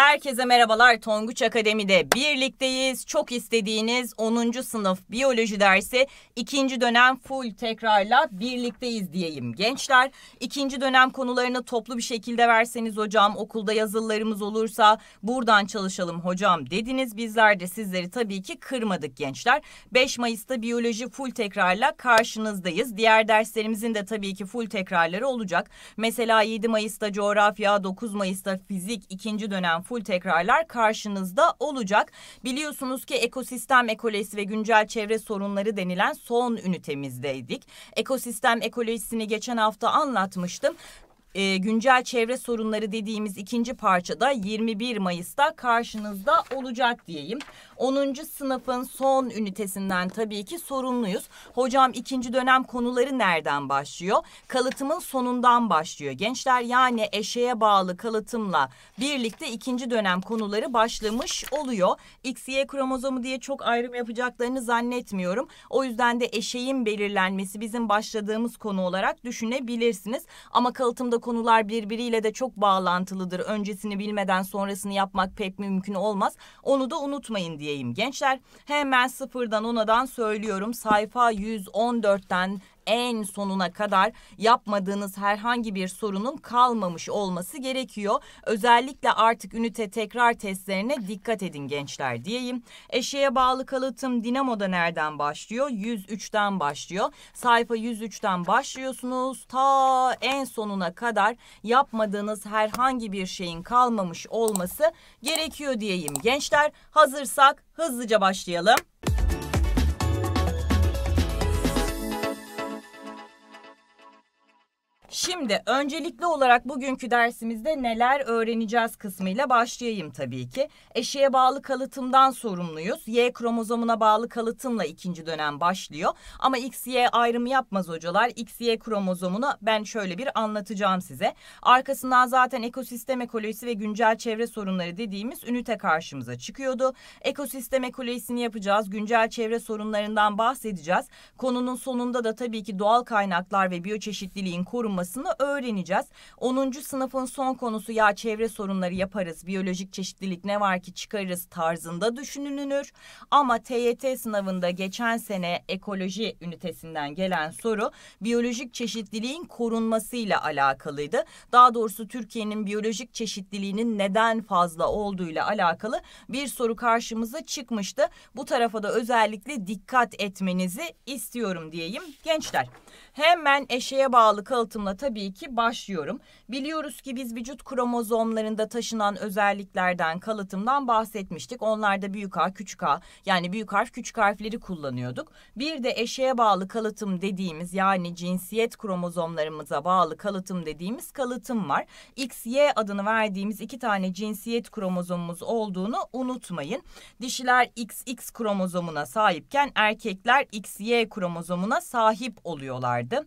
Herkese merhabalar Tonguç Akademi'de birlikteyiz. Çok istediğiniz 10. sınıf biyoloji dersi ikinci dönem full tekrarla birlikteyiz diyeyim gençler. ikinci dönem konularını toplu bir şekilde verseniz hocam okulda yazılılarımız olursa buradan çalışalım hocam dediniz. Bizler de sizleri tabii ki kırmadık gençler. 5 Mayıs'ta biyoloji full tekrarla karşınızdayız. Diğer derslerimizin de tabii ki full tekrarları olacak. Mesela 7 Mayıs'ta coğrafya, 9 Mayıs'ta fizik ikinci dönem full tekrarlar karşınızda olacak. Biliyorsunuz ki ekosistem ekolojisi ve güncel çevre sorunları denilen son ünitemizdeydik. Ekosistem ekolojisini geçen hafta anlatmıştım e, güncel çevre sorunları dediğimiz ikinci parçada 21 Mayıs'ta karşınızda olacak diyeyim. 10. sınıfın son ünitesinden tabii ki sorumluyuz. Hocam ikinci dönem konuları nereden başlıyor? Kalıtımın sonundan başlıyor. Gençler yani eşeğe bağlı kalıtımla birlikte ikinci dönem konuları başlamış oluyor. XY kromozomu diye çok ayrım yapacaklarını zannetmiyorum. O yüzden de eşeğin belirlenmesi bizim başladığımız konu olarak düşünebilirsiniz. Ama kalıtımda konular birbiriyle de çok bağlantılıdır. Öncesini bilmeden sonrasını yapmak pek mümkün olmaz. Onu da unutmayın diyeyim gençler. Hemen sıfırdan onadan söylüyorum. Sayfa 114'ten en sonuna kadar yapmadığınız herhangi bir sorunun kalmamış olması gerekiyor. Özellikle artık ünite tekrar testlerine dikkat edin gençler diyeyim. Eşeğe bağlı kalıtım dinamoda nereden başlıyor? 103'ten başlıyor. Sayfa 103'ten başlıyorsunuz. Ta en sonuna kadar yapmadığınız herhangi bir şeyin kalmamış olması gerekiyor diyeyim. Gençler hazırsak hızlıca başlayalım. Şimdi öncelikli olarak bugünkü dersimizde neler öğreneceğiz kısmıyla başlayayım tabii ki. Eşeğe bağlı kalıtımdan sorumluyuz. Y kromozomuna bağlı kalıtımla ikinci dönem başlıyor. Ama X-Y ayrımı yapmaz hocalar. X-Y kromozomunu ben şöyle bir anlatacağım size. Arkasından zaten ekosistem ekolojisi ve güncel çevre sorunları dediğimiz ünite karşımıza çıkıyordu. Ekosistem ekolojisini yapacağız. Güncel çevre sorunlarından bahsedeceğiz. Konunun sonunda da tabii ki doğal kaynaklar ve biyoçeşitliliğin korunması olmasını öğreneceğiz. 10. sınıfın son konusu ya çevre sorunları yaparız, biyolojik çeşitlilik ne var ki çıkarız tarzında düşünülür. Ama TYT sınavında geçen sene ekoloji ünitesinden gelen soru biyolojik çeşitliliğin korunmasıyla alakalıydı. Daha doğrusu Türkiye'nin biyolojik çeşitliliğinin neden fazla olduğuyla alakalı bir soru karşımıza çıkmıştı. Bu tarafa da özellikle dikkat etmenizi istiyorum diyeyim gençler. Hemen eşeğe bağlı kalıtımla tabii ki başlıyorum. Biliyoruz ki biz vücut kromozomlarında taşınan özelliklerden, kalıtımdan bahsetmiştik. Onlarda büyük A, küçük A yani büyük harf, küçük harfleri kullanıyorduk. Bir de eşeğe bağlı kalıtım dediğimiz yani cinsiyet kromozomlarımıza bağlı kalıtım dediğimiz kalıtım var. XY adını verdiğimiz iki tane cinsiyet kromozomumuz olduğunu unutmayın. Dişiler XX kromozomuna sahipken erkekler XY kromozomuna sahip oluyorlar vardı.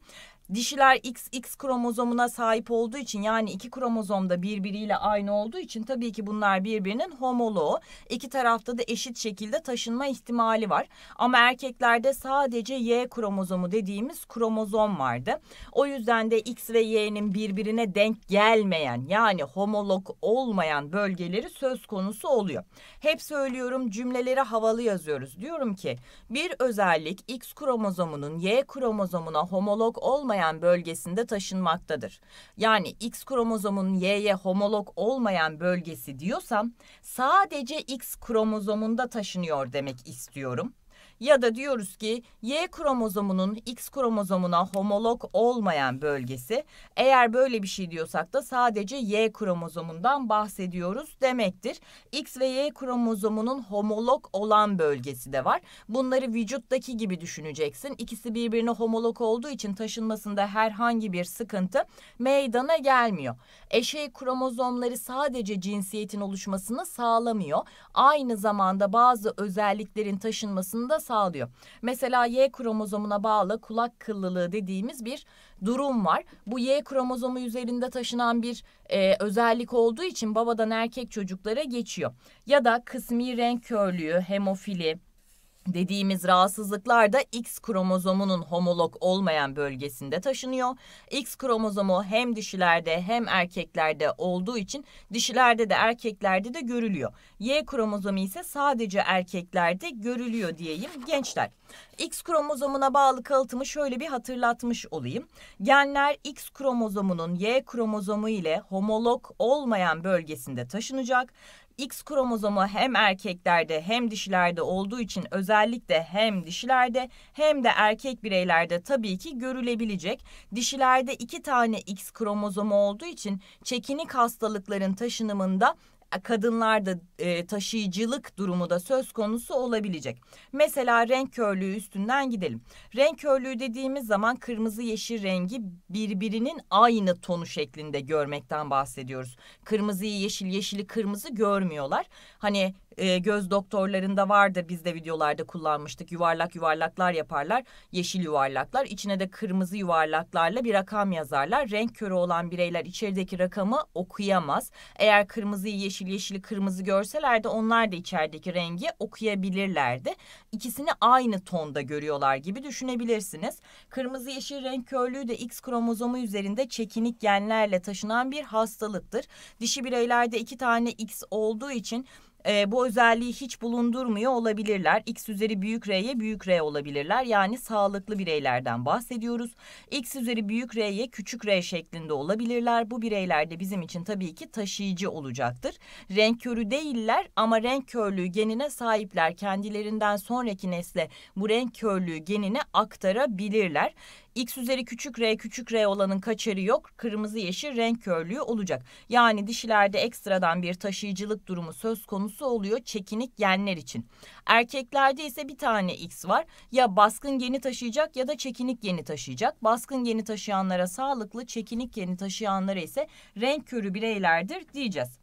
Dişiler XX kromozomuna sahip olduğu için yani iki kromozomda birbiriyle aynı olduğu için tabii ki bunlar birbirinin homoloğu. İki tarafta da eşit şekilde taşınma ihtimali var. Ama erkeklerde sadece Y kromozomu dediğimiz kromozom vardı. O yüzden de X ve Y'nin birbirine denk gelmeyen yani homolog olmayan bölgeleri söz konusu oluyor. Hep söylüyorum cümleleri havalı yazıyoruz. Diyorum ki bir özellik X kromozomunun Y kromozomuna homolog olmayan olmayan bölgesinde taşınmaktadır. Yani X kromozomun Y'ye homolog olmayan bölgesi diyorsam sadece X kromozomunda taşınıyor demek istiyorum. Ya da diyoruz ki Y kromozomunun X kromozomuna homolog olmayan bölgesi eğer böyle bir şey diyorsak da sadece Y kromozomundan bahsediyoruz demektir. X ve Y kromozomunun homolog olan bölgesi de var. Bunları vücuttaki gibi düşüneceksin. İkisi birbirine homolog olduğu için taşınmasında herhangi bir sıkıntı meydana gelmiyor. Eşey kromozomları sadece cinsiyetin oluşmasını sağlamıyor. Aynı zamanda bazı özelliklerin taşınmasında sağlıyor. Mesela Y kromozomuna bağlı kulak kıllılığı dediğimiz bir durum var. Bu Y kromozomu üzerinde taşınan bir e, özellik olduğu için babadan erkek çocuklara geçiyor. Ya da kısmi renk körlüğü, hemofili, Dediğimiz rahatsızlıklar da X kromozomunun homolog olmayan bölgesinde taşınıyor. X kromozomu hem dişilerde hem erkeklerde olduğu için dişilerde de erkeklerde de görülüyor. Y kromozomu ise sadece erkeklerde görülüyor diyeyim gençler. X kromozomuna bağlı kalıtımı şöyle bir hatırlatmış olayım. Genler X kromozomunun Y kromozomu ile homolog olmayan bölgesinde taşınacak. X kromozomu hem erkeklerde hem dişilerde olduğu için özellikle hem dişilerde hem de erkek bireylerde tabii ki görülebilecek. Dişilerde iki tane X kromozomu olduğu için çekinik hastalıkların taşınımında kadınlarda e, taşıyıcılık durumu da söz konusu olabilecek. Mesela renk körlüğü üstünden gidelim. Renk körlüğü dediğimiz zaman kırmızı yeşil rengi birbirinin aynı tonu şeklinde görmekten bahsediyoruz. Kırmızıyı yeşil, yeşili kırmızı görmüyorlar. Hani e, göz doktorlarında vardır. Biz de videolarda kullanmıştık. Yuvarlak yuvarlaklar yaparlar. Yeşil yuvarlaklar. İçine de kırmızı yuvarlaklarla bir rakam yazarlar. Renk körü olan bireyler içerideki rakamı okuyamaz. Eğer kırmızıyı yeşil yeşili kırmızı görselerdi onlar da içerideki rengi okuyabilirlerdi. İkisini aynı tonda görüyorlar gibi düşünebilirsiniz. Kırmızı yeşil renk körlüğü de X kromozomu üzerinde çekinik genlerle taşınan bir hastalıktır. Dişi bireylerde iki tane X olduğu için e, bu özelliği hiç bulundurmuyor olabilirler. X üzeri büyük R'ye büyük R olabilirler. Yani sağlıklı bireylerden bahsediyoruz. X üzeri büyük R'ye küçük R şeklinde olabilirler. Bu bireyler de bizim için tabii ki taşıyıcı olacaktır. Renk körü değiller ama renk körlüğü genine sahipler. Kendilerinden sonraki nesle bu renk körlüğü genine aktarabilirler x üzeri küçük r küçük r olanın kaçarı yok. Kırmızı yeşil renk körlüğü olacak. Yani dişilerde ekstradan bir taşıyıcılık durumu söz konusu oluyor çekinik genler için. Erkeklerde ise bir tane x var. Ya baskın geni taşıyacak ya da çekinik geni taşıyacak. Baskın geni taşıyanlara sağlıklı, çekinik geni taşıyanlara ise renk körü bireylerdir diyeceğiz.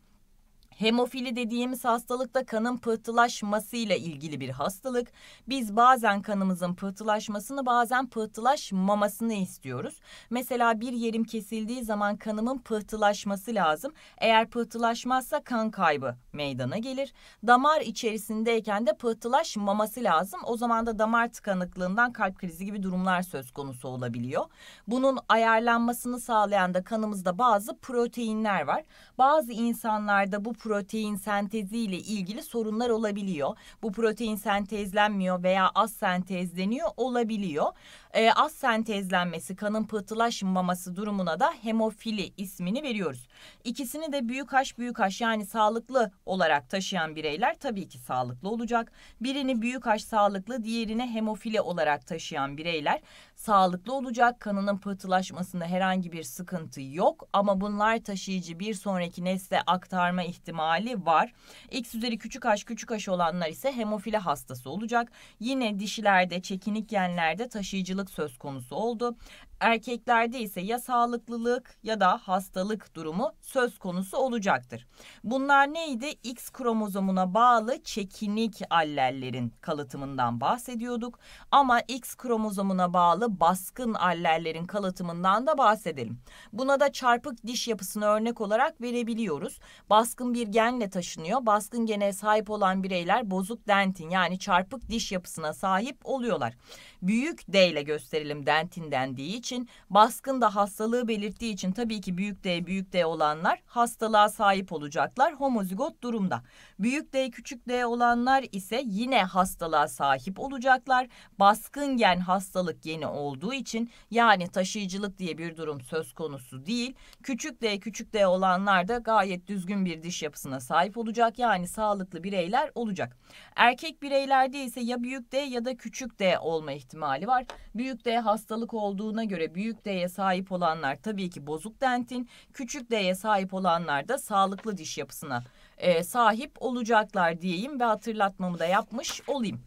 Hemofili dediğimiz hastalıkta kanın pıhtılaşmasıyla ilgili bir hastalık. Biz bazen kanımızın pıhtılaşmasını bazen pıhtılaşmamasını istiyoruz. Mesela bir yerim kesildiği zaman kanımın pıhtılaşması lazım. Eğer pıhtılaşmazsa kan kaybı meydana gelir. Damar içerisindeyken de pıhtılaşmaması lazım. O zaman da damar tıkanıklığından kalp krizi gibi durumlar söz konusu olabiliyor. Bunun ayarlanmasını sağlayan da kanımızda bazı proteinler var. Bazı insanlarda bu protein protein senteziyle ilgili sorunlar olabiliyor. Bu protein sentezlenmiyor veya az sentezleniyor olabiliyor e, az sentezlenmesi, kanın pıhtılaşmaması durumuna da hemofili ismini veriyoruz. İkisini de büyük H büyük H yani sağlıklı olarak taşıyan bireyler tabii ki sağlıklı olacak. Birini büyük H sağlıklı, diğerini hemofili olarak taşıyan bireyler sağlıklı olacak. Kanının pıhtılaşmasında herhangi bir sıkıntı yok ama bunlar taşıyıcı bir sonraki nesle aktarma ihtimali var. X üzeri küçük H küçük H olanlar ise hemofili hastası olacak. Yine dişilerde, çekinik genlerde taşıyıcılık farklılık söz konusu oldu. Erkeklerde ise ya sağlıklılık ya da hastalık durumu söz konusu olacaktır. Bunlar neydi? X kromozomuna bağlı çekinik allellerin kalıtımından bahsediyorduk ama X kromozomuna bağlı baskın allellerin kalıtımından da bahsedelim. Buna da çarpık diş yapısını örnek olarak verebiliyoruz. Baskın bir genle taşınıyor. Baskın gene sahip olan bireyler bozuk dentin yani çarpık diş yapısına sahip oluyorlar büyük D ile gösterelim dentin dendiği için. Baskın da hastalığı belirttiği için tabii ki büyük D büyük D olanlar hastalığa sahip olacaklar homozigot durumda. Büyük D küçük D olanlar ise yine hastalığa sahip olacaklar. Baskın gen hastalık geni olduğu için yani taşıyıcılık diye bir durum söz konusu değil. Küçük D küçük D olanlar da gayet düzgün bir diş yapısına sahip olacak. Yani sağlıklı bireyler olacak. Erkek bireylerde ise ya büyük D ya da küçük D olma ihtimali var. Büyük D hastalık olduğuna göre büyük D'ye sahip olanlar tabii ki bozuk dentin, küçük D'ye sahip olanlar da sağlıklı diş yapısına e, sahip olacaklar diyeyim ve hatırlatmamı da yapmış olayım.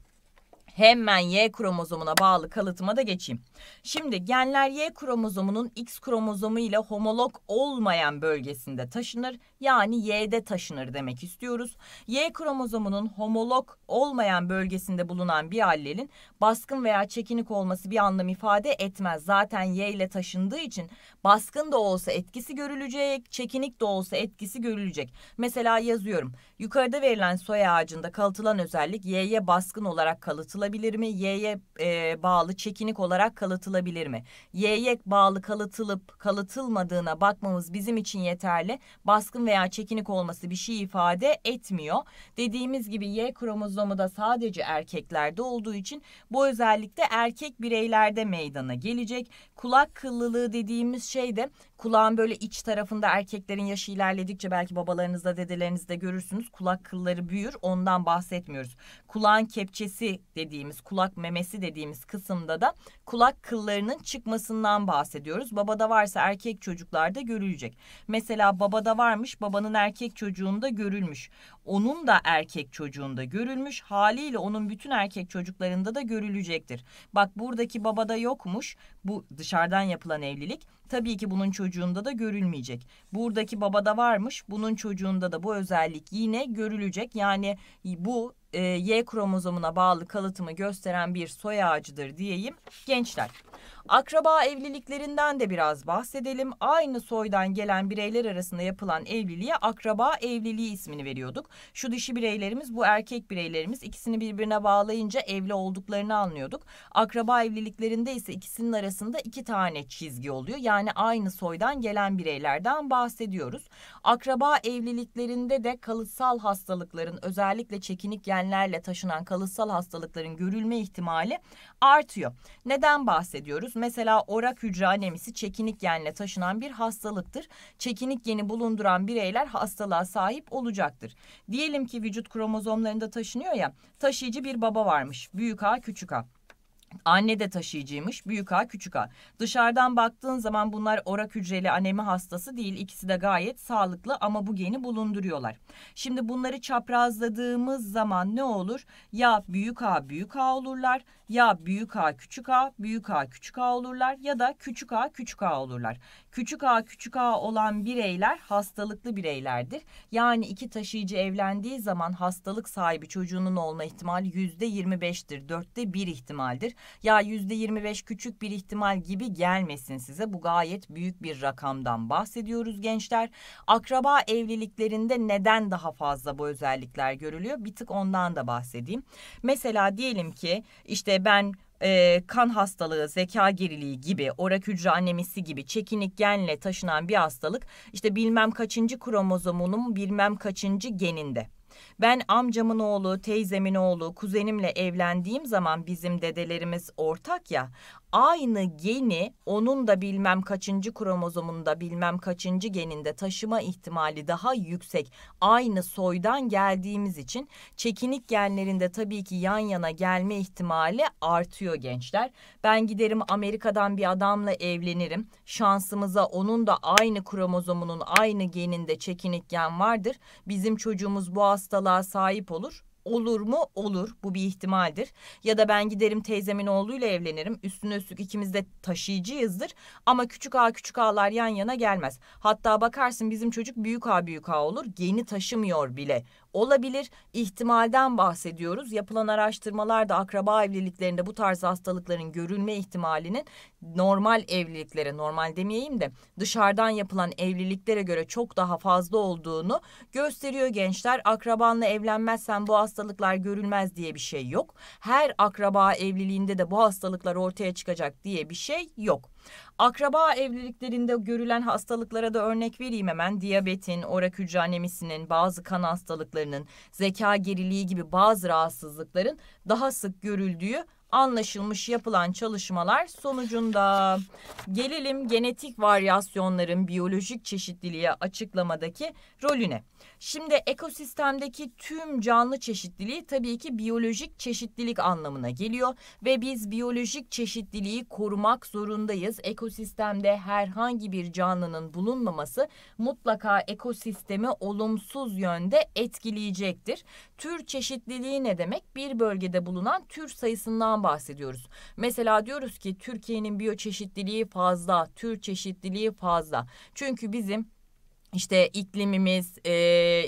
Hemen Y kromozomuna bağlı kalıtıma da geçeyim. Şimdi genler Y kromozomunun X kromozomu ile homolog olmayan bölgesinde taşınır yani Y'de taşınır demek istiyoruz. Y kromozomunun homolog olmayan bölgesinde bulunan bir allelin baskın veya çekinik olması bir anlam ifade etmez. Zaten Y ile taşındığı için baskın da olsa etkisi görülecek, çekinik de olsa etkisi görülecek. Mesela yazıyorum. Yukarıda verilen soy ağacında kalıtılan özellik Y'ye baskın olarak kalıtılabilir mi? Y'ye e, bağlı çekinik olarak kalıtılabilir mi? Y'ye bağlı kalıtılıp kalıtılmadığına bakmamız bizim için yeterli. Baskın ve veya çekinik olması bir şey ifade etmiyor. Dediğimiz gibi Y kromozomu da sadece erkeklerde olduğu için bu özellikle erkek bireylerde meydana gelecek. Kulak kıllılığı dediğimiz şey de kulağın böyle iç tarafında erkeklerin yaşı ilerledikçe belki babalarınızda dedelerinizde görürsünüz kulak kılları büyür ondan bahsetmiyoruz. Kulağın kepçesi dediğimiz kulak memesi dediğimiz kısımda da kulak kıllarının çıkmasından bahsediyoruz. Babada varsa erkek çocuklarda görülecek. Mesela babada varmış, babanın erkek çocuğunda görülmüş. Onun da erkek çocuğunda görülmüş. Haliyle onun bütün erkek çocuklarında da görülecektir. Bak buradaki babada yokmuş. Bu dışarıdan yapılan evlilik. Tabii ki bunun çocuğunda da görülmeyecek. Buradaki babada varmış, bunun çocuğunda da bu özellik yine görülecek. Yani bu e, Y kromozomuna bağlı kalıtımı gösteren bir soy ağacıdır diyeyim gençler. Akraba evliliklerinden de biraz bahsedelim. Aynı soydan gelen bireyler arasında yapılan evliliğe akraba evliliği ismini veriyorduk. Şu dişi bireylerimiz bu erkek bireylerimiz ikisini birbirine bağlayınca evli olduklarını anlıyorduk. Akraba evliliklerinde ise ikisinin arasında iki tane çizgi oluyor. Yani aynı soydan gelen bireylerden bahsediyoruz. Akraba evliliklerinde de kalıtsal hastalıkların özellikle çekinik genlerle taşınan kalıtsal hastalıkların görülme ihtimali artıyor. Neden bahsediyoruz? görüyoruz. Mesela orak hücre anemisi çekinik genle taşınan bir hastalıktır. Çekinik geni bulunduran bireyler hastalığa sahip olacaktır. Diyelim ki vücut kromozomlarında taşınıyor ya taşıyıcı bir baba varmış büyük A küçük A. Anne de taşıyıcıymış. Büyük A, küçük A. Dışarıdan baktığın zaman bunlar orak hücreli anemi hastası değil. İkisi de gayet sağlıklı ama bu geni bulunduruyorlar. Şimdi bunları çaprazladığımız zaman ne olur? Ya büyük A büyük A olurlar ya büyük A küçük A büyük A küçük A olurlar ya da küçük A küçük A olurlar. Küçük A küçük A olan bireyler hastalıklı bireylerdir. Yani iki taşıyıcı evlendiği zaman hastalık sahibi çocuğunun olma ihtimali %25'tir. Dörtte bir ihtimaldir. Ya yüzde %25 küçük bir ihtimal gibi gelmesin size. Bu gayet büyük bir rakamdan bahsediyoruz gençler. Akraba evliliklerinde neden daha fazla bu özellikler görülüyor? Bir tık ondan da bahsedeyim. Mesela diyelim ki işte ben e, kan hastalığı, zeka geriliği gibi, orak hücre anemisi gibi çekinik genle taşınan bir hastalık işte bilmem kaçıncı kromozomunun bilmem kaçıncı geninde. Ben amcamın oğlu, teyzemin oğlu, kuzenimle evlendiğim zaman bizim dedelerimiz ortak ya aynı geni onun da bilmem kaçıncı kromozomunda bilmem kaçıncı geninde taşıma ihtimali daha yüksek. Aynı soydan geldiğimiz için çekinik genlerinde tabii ki yan yana gelme ihtimali artıyor gençler. Ben giderim Amerika'dan bir adamla evlenirim. Şansımıza onun da aynı kromozomunun aynı geninde çekinik gen vardır. Bizim çocuğumuz bu hastalığa sahip olur olur mu? Olur. Bu bir ihtimaldir. Ya da ben giderim teyzemin oğluyla evlenirim. Üstüne üstlük ikimiz de taşıyıcıyızdır. Ama küçük ağa küçük ağlar yan yana gelmez. Hatta bakarsın bizim çocuk büyük ağa büyük ağa olur. Geni taşımıyor bile olabilir. ihtimalden bahsediyoruz. Yapılan araştırmalarda akraba evliliklerinde bu tarz hastalıkların görülme ihtimalinin normal evliliklere, normal demeyeyim de dışarıdan yapılan evliliklere göre çok daha fazla olduğunu gösteriyor gençler. Akrabanla evlenmezsen bu hastalıklar görülmez diye bir şey yok. Her akraba evliliğinde de bu hastalıklar ortaya çıkacak diye bir şey yok. Akraba evliliklerinde görülen hastalıklara da örnek vereyim hemen. Diyabetin, orak hücre bazı kan hastalıklarının, zeka geriliği gibi bazı rahatsızlıkların daha sık görüldüğü anlaşılmış yapılan çalışmalar sonucunda gelelim genetik varyasyonların biyolojik çeşitliliğe açıklamadaki rolüne. Şimdi ekosistemdeki tüm canlı çeşitliliği tabii ki biyolojik çeşitlilik anlamına geliyor ve biz biyolojik çeşitliliği korumak zorundayız. Ekosistemde herhangi bir canlının bulunmaması mutlaka ekosistemi olumsuz yönde etkileyecektir. Tür çeşitliliği ne demek? Bir bölgede bulunan tür sayısından bahsediyoruz. Mesela diyoruz ki Türkiye'nin biyoçeşitliliği fazla, tür çeşitliliği fazla. Çünkü bizim işte iklimimiz, e,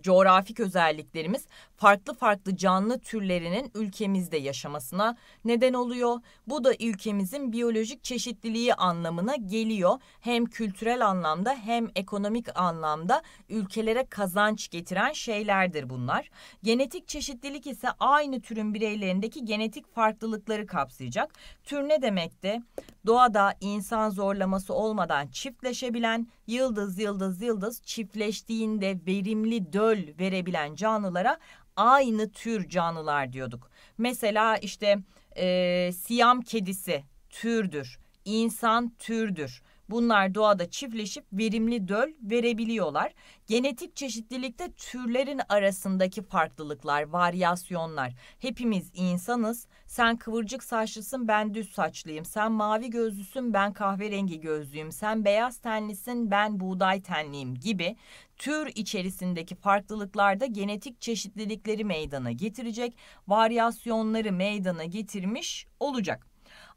coğrafik özelliklerimiz farklı farklı canlı türlerinin ülkemizde yaşamasına neden oluyor. Bu da ülkemizin biyolojik çeşitliliği anlamına geliyor. Hem kültürel anlamda hem ekonomik anlamda ülkelere kazanç getiren şeylerdir bunlar. Genetik çeşitlilik ise aynı türün bireylerindeki genetik farklılıkları kapsayacak. Tür ne demekti? Doğada insan zorlaması olmadan çiftleşebilen, yıldız yıldız yıldız çiftleştiğinde verimli döl verebilen canlılara aynı tür canlılar diyorduk. Mesela işte e, siyam kedisi türdür, insan türdür. Bunlar doğada çiftleşip verimli döl verebiliyorlar. Genetik çeşitlilikte türlerin arasındaki farklılıklar, varyasyonlar. Hepimiz insanız. Sen kıvırcık saçlısın, ben düz saçlıyım. Sen mavi gözlüsün, ben kahverengi gözlüyüm. Sen beyaz tenlisin, ben buğday tenliyim gibi tür içerisindeki farklılıklarda genetik çeşitlilikleri meydana getirecek, varyasyonları meydana getirmiş olacak.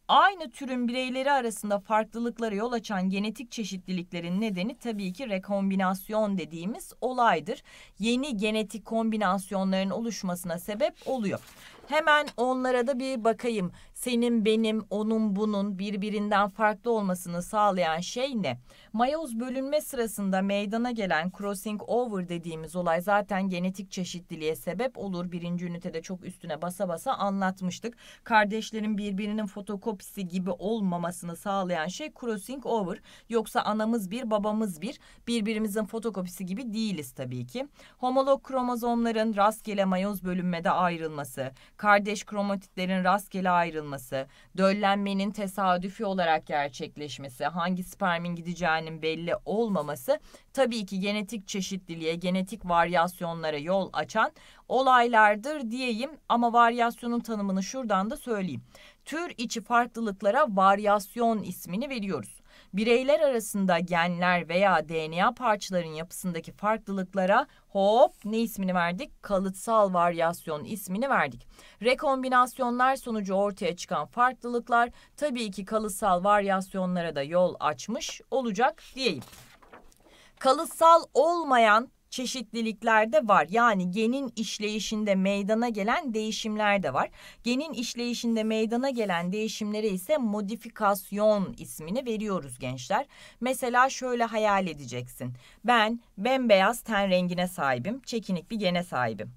Aynı türün bireyleri arasında farklılıklara yol açan genetik çeşitliliklerin nedeni tabii ki rekombinasyon dediğimiz olaydır. Yeni genetik kombinasyonların oluşmasına sebep oluyor. Hemen onlara da bir bakayım senin, benim, onun, bunun birbirinden farklı olmasını sağlayan şey ne? Mayoz bölünme sırasında meydana gelen crossing over dediğimiz olay zaten genetik çeşitliliğe sebep olur. Birinci ünitede çok üstüne basa basa anlatmıştık. Kardeşlerin birbirinin fotokopisi gibi olmamasını sağlayan şey crossing over. Yoksa anamız bir, babamız bir. Birbirimizin fotokopisi gibi değiliz tabii ki. Homolog kromozomların rastgele mayoz bölünmede ayrılması, kardeş kromatitlerin rastgele ayrılması, olması, döllenmenin tesadüfi olarak gerçekleşmesi, hangi spermin gideceğinin belli olmaması tabii ki genetik çeşitliliğe, genetik varyasyonlara yol açan olaylardır diyeyim ama varyasyonun tanımını şuradan da söyleyeyim. Tür içi farklılıklara varyasyon ismini veriyoruz bireyler arasında genler veya DNA parçaların yapısındaki farklılıklara hop ne ismini verdik? Kalıtsal varyasyon ismini verdik. Rekombinasyonlar sonucu ortaya çıkan farklılıklar tabii ki kalıtsal varyasyonlara da yol açmış olacak diyeyim kalıtsal olmayan çeşitlilikler de var. Yani genin işleyişinde meydana gelen değişimler de var. Genin işleyişinde meydana gelen değişimlere ise modifikasyon ismini veriyoruz gençler. Mesela şöyle hayal edeceksin. Ben bembeyaz ten rengine sahibim. Çekinik bir gene sahibim.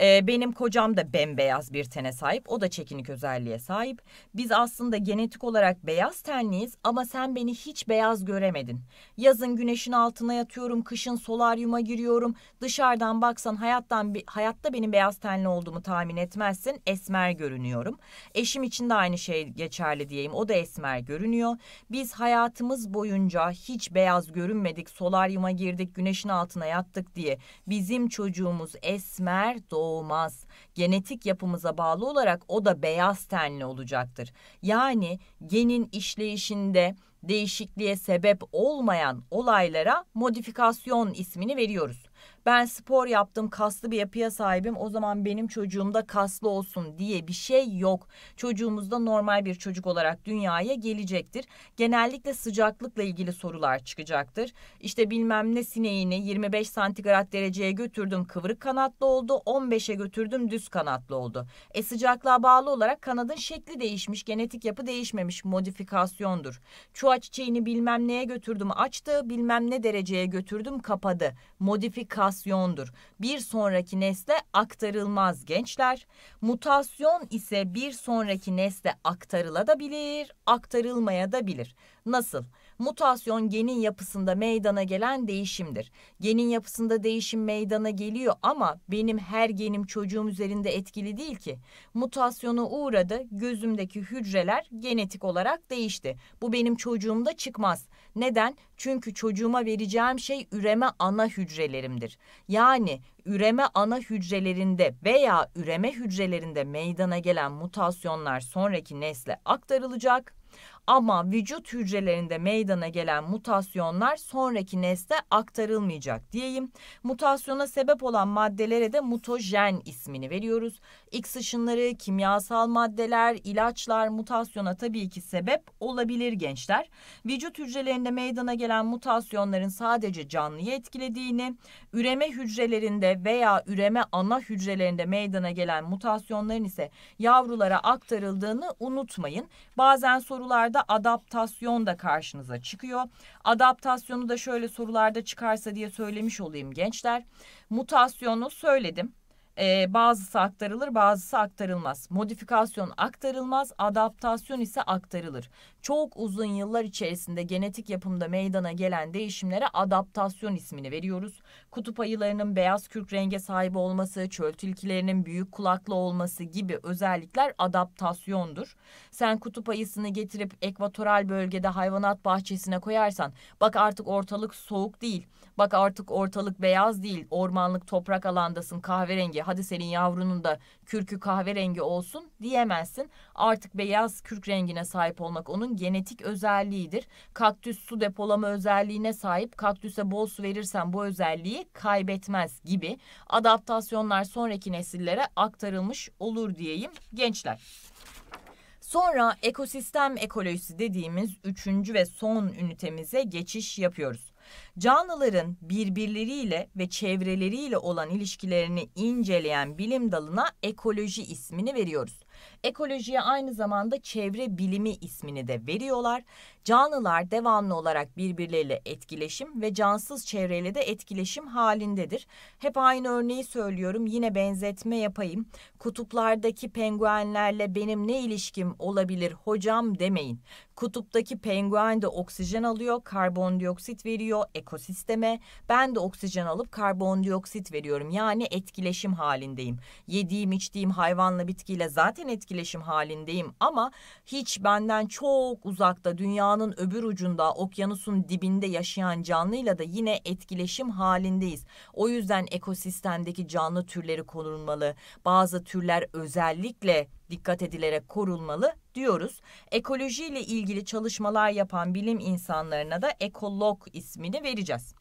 Ee, benim kocam da bembeyaz bir tene sahip. O da çekinik özelliğe sahip. Biz aslında genetik olarak beyaz tenliyiz ama sen beni hiç beyaz göremedin. Yazın güneşin altına yatıyorum, kışın solaryuma giriyorum ediyorum. Dışarıdan baksan hayattan hayatta benim beyaz tenli olduğumu tahmin etmezsin. Esmer görünüyorum. Eşim için de aynı şey geçerli diyeyim. O da esmer görünüyor. Biz hayatımız boyunca hiç beyaz görünmedik. Solaryuma girdik, güneşin altına yattık diye bizim çocuğumuz esmer doğmaz. Genetik yapımıza bağlı olarak o da beyaz tenli olacaktır. Yani genin işleyişinde değişikliğe sebep olmayan olaylara modifikasyon ismini veriyoruz ben spor yaptım kaslı bir yapıya sahibim o zaman benim çocuğum da kaslı olsun diye bir şey yok. Çocuğumuz da normal bir çocuk olarak dünyaya gelecektir. Genellikle sıcaklıkla ilgili sorular çıkacaktır. İşte bilmem ne sineğini 25 santigrat dereceye götürdüm kıvırık kanatlı oldu 15'e götürdüm düz kanatlı oldu. E sıcaklığa bağlı olarak kanadın şekli değişmiş genetik yapı değişmemiş modifikasyondur. Çuha çiçeğini bilmem neye götürdüm açtı bilmem ne dereceye götürdüm kapadı modifikasyon mutasyondur. Bir sonraki nesle aktarılmaz gençler. Mutasyon ise bir sonraki nesle aktarılabilir, aktarılmaya da bilir. Nasıl? Nasıl? Mutasyon genin yapısında meydana gelen değişimdir. Genin yapısında değişim meydana geliyor ama benim her genim çocuğum üzerinde etkili değil ki. Mutasyona uğradı, gözümdeki hücreler genetik olarak değişti. Bu benim çocuğumda çıkmaz. Neden? Çünkü çocuğuma vereceğim şey üreme ana hücrelerimdir. Yani üreme ana hücrelerinde veya üreme hücrelerinde meydana gelen mutasyonlar sonraki nesle aktarılacak ama vücut hücrelerinde meydana gelen mutasyonlar sonraki nesle aktarılmayacak diyeyim. Mutasyona sebep olan maddelere de mutojen ismini veriyoruz. X ışınları, kimyasal maddeler, ilaçlar mutasyona tabii ki sebep olabilir gençler. Vücut hücrelerinde meydana gelen mutasyonların sadece canlıyı etkilediğini, üreme hücrelerinde veya üreme ana hücrelerinde meydana gelen mutasyonların ise yavrulara aktarıldığını unutmayın. Bazen sorularda sorularda adaptasyon da karşınıza çıkıyor. Adaptasyonu da şöyle sorularda çıkarsa diye söylemiş olayım gençler. Mutasyonu söyledim e, bazısı aktarılır bazısı aktarılmaz. Modifikasyon aktarılmaz adaptasyon ise aktarılır. Çok uzun yıllar içerisinde genetik yapımda meydana gelen değişimlere adaptasyon ismini veriyoruz. Kutup ayılarının beyaz kürk renge sahip olması, çöl tilkilerinin büyük kulaklı olması gibi özellikler adaptasyondur. Sen kutup ayısını getirip ekvatoral bölgede hayvanat bahçesine koyarsan bak artık ortalık soğuk değil Bak artık ortalık beyaz değil. Ormanlık toprak alandasın kahverengi. Hadi senin yavrunun da kürkü kahverengi olsun diyemezsin. Artık beyaz kürk rengine sahip olmak onun genetik özelliğidir. Kaktüs su depolama özelliğine sahip. Kaktüse bol su verirsen bu özelliği kaybetmez gibi adaptasyonlar sonraki nesillere aktarılmış olur diyeyim gençler. Sonra ekosistem ekolojisi dediğimiz üçüncü ve son ünitemize geçiş yapıyoruz. Canlıların birbirleriyle ve çevreleriyle olan ilişkilerini inceleyen bilim dalına ekoloji ismini veriyoruz. Ekolojiye aynı zamanda çevre bilimi ismini de veriyorlar. Canlılar devamlı olarak birbirleriyle etkileşim ve cansız çevreyle de etkileşim halindedir. Hep aynı örneği söylüyorum yine benzetme yapayım. Kutuplardaki penguenlerle benim ne ilişkim olabilir hocam demeyin. Kutuptaki penguen de oksijen alıyor, karbondioksit veriyor ekosisteme. Ben de oksijen alıp karbondioksit veriyorum. Yani etkileşim halindeyim. Yediğim, içtiğim hayvanla, bitkiyle zaten etkileşim halindeyim ama hiç benden çok uzakta dünyanın öbür ucunda, okyanusun dibinde yaşayan canlıyla da yine etkileşim halindeyiz. O yüzden ekosistemdeki canlı türleri korunmalı. Bazı türler özellikle dikkat edilerek korunmalı diyoruz. Ekolojiyle ilgili çalışmalar yapan bilim insanlarına da ekolog ismini vereceğiz.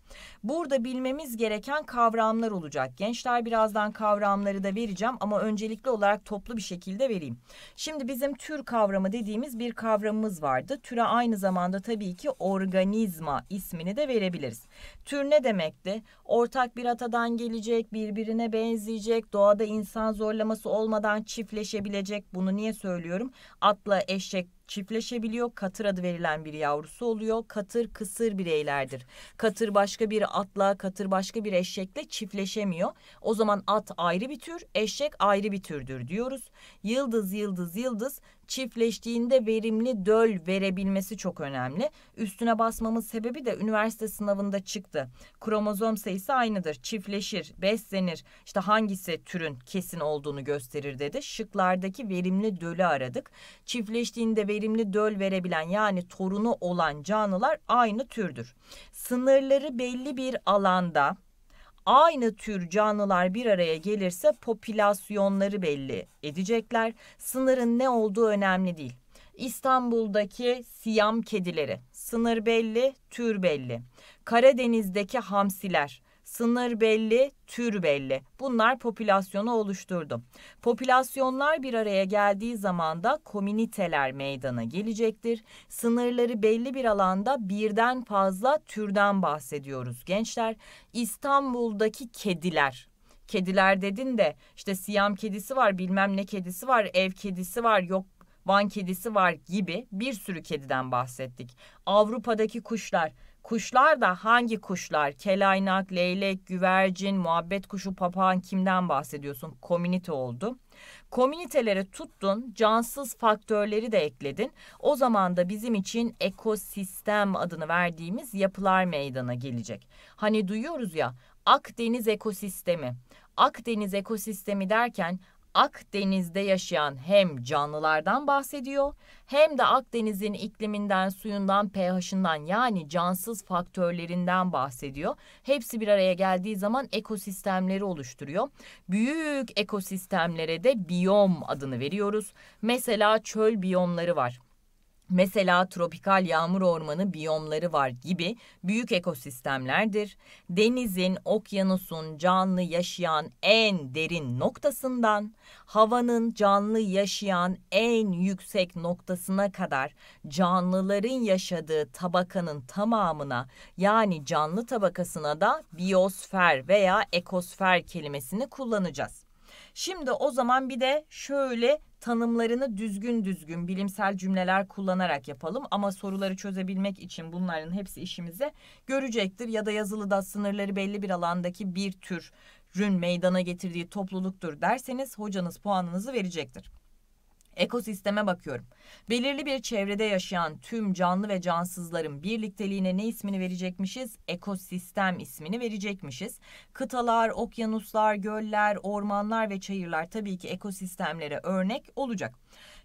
Burada bilmemiz gereken kavramlar olacak. Gençler birazdan kavramları da vereceğim ama öncelikli olarak toplu bir şekilde vereyim. Şimdi bizim tür kavramı dediğimiz bir kavramımız vardı. Türe aynı zamanda tabii ki organizma ismini de verebiliriz. Tür ne demekti? Ortak bir atadan gelecek, birbirine benzeyecek, doğada insan zorlaması olmadan çiftleşebilecek. Bunu niye söylüyorum? Atla, eşek, çiftleşebiliyor. Katır adı verilen bir yavrusu oluyor. Katır kısır bireylerdir. Katır başka bir atla, katır başka bir eşekle çiftleşemiyor. O zaman at ayrı bir tür, eşek ayrı bir türdür diyoruz. Yıldız, yıldız, yıldız çiftleştiğinde verimli döl verebilmesi çok önemli. Üstüne basmamın sebebi de üniversite sınavında çıktı. Kromozom sayısı aynıdır. Çiftleşir, beslenir. İşte hangisi türün kesin olduğunu gösterir dedi. Şıklardaki verimli dölü aradık. Çiftleştiğinde verimli döl verebilen yani torunu olan canlılar aynı türdür. Sınırları belli bir alanda aynı tür canlılar bir araya gelirse popülasyonları belli edecekler. Sınırın ne olduğu önemli değil. İstanbul'daki Siyam kedileri. Sınır belli, tür belli. Karadeniz'deki hamsiler sınır belli, tür belli. Bunlar popülasyonu oluşturdu. Popülasyonlar bir araya geldiği zaman da komüniteler meydana gelecektir. Sınırları belli bir alanda birden fazla türden bahsediyoruz gençler. İstanbul'daki kediler kediler dedin de işte siyam kedisi var bilmem ne kedisi var ev kedisi var yok Van kedisi var gibi bir sürü kediden bahsettik. Avrupa'daki kuşlar Kuşlar da hangi kuşlar? Kelaynak, leylek, güvercin, muhabbet kuşu, papağan kimden bahsediyorsun? Komünite oldu. Komünitelere tuttun, cansız faktörleri de ekledin. O zaman da bizim için ekosistem adını verdiğimiz yapılar meydana gelecek. Hani duyuyoruz ya Akdeniz ekosistemi. Akdeniz ekosistemi derken Akdeniz'de yaşayan hem canlılardan bahsediyor hem de Akdeniz'in ikliminden, suyundan, pH'ından yani cansız faktörlerinden bahsediyor. Hepsi bir araya geldiği zaman ekosistemleri oluşturuyor. Büyük ekosistemlere de biyom adını veriyoruz. Mesela çöl biyomları var. Mesela tropikal yağmur ormanı biyomları var gibi büyük ekosistemlerdir. Denizin, okyanusun canlı yaşayan en derin noktasından havanın canlı yaşayan en yüksek noktasına kadar canlıların yaşadığı tabakanın tamamına yani canlı tabakasına da biyosfer veya ekosfer kelimesini kullanacağız. Şimdi o zaman bir de şöyle tanımlarını düzgün düzgün bilimsel cümleler kullanarak yapalım ama soruları çözebilmek için bunların hepsi işimize görecektir ya da yazılıda sınırları belli bir alandaki bir tür rün meydana getirdiği topluluktur derseniz hocanız puanınızı verecektir. Ekosisteme bakıyorum. Belirli bir çevrede yaşayan tüm canlı ve cansızların birlikteliğine ne ismini verecekmişiz? Ekosistem ismini verecekmişiz. Kıtalar, okyanuslar, göller, ormanlar ve çayırlar tabii ki ekosistemlere örnek olacak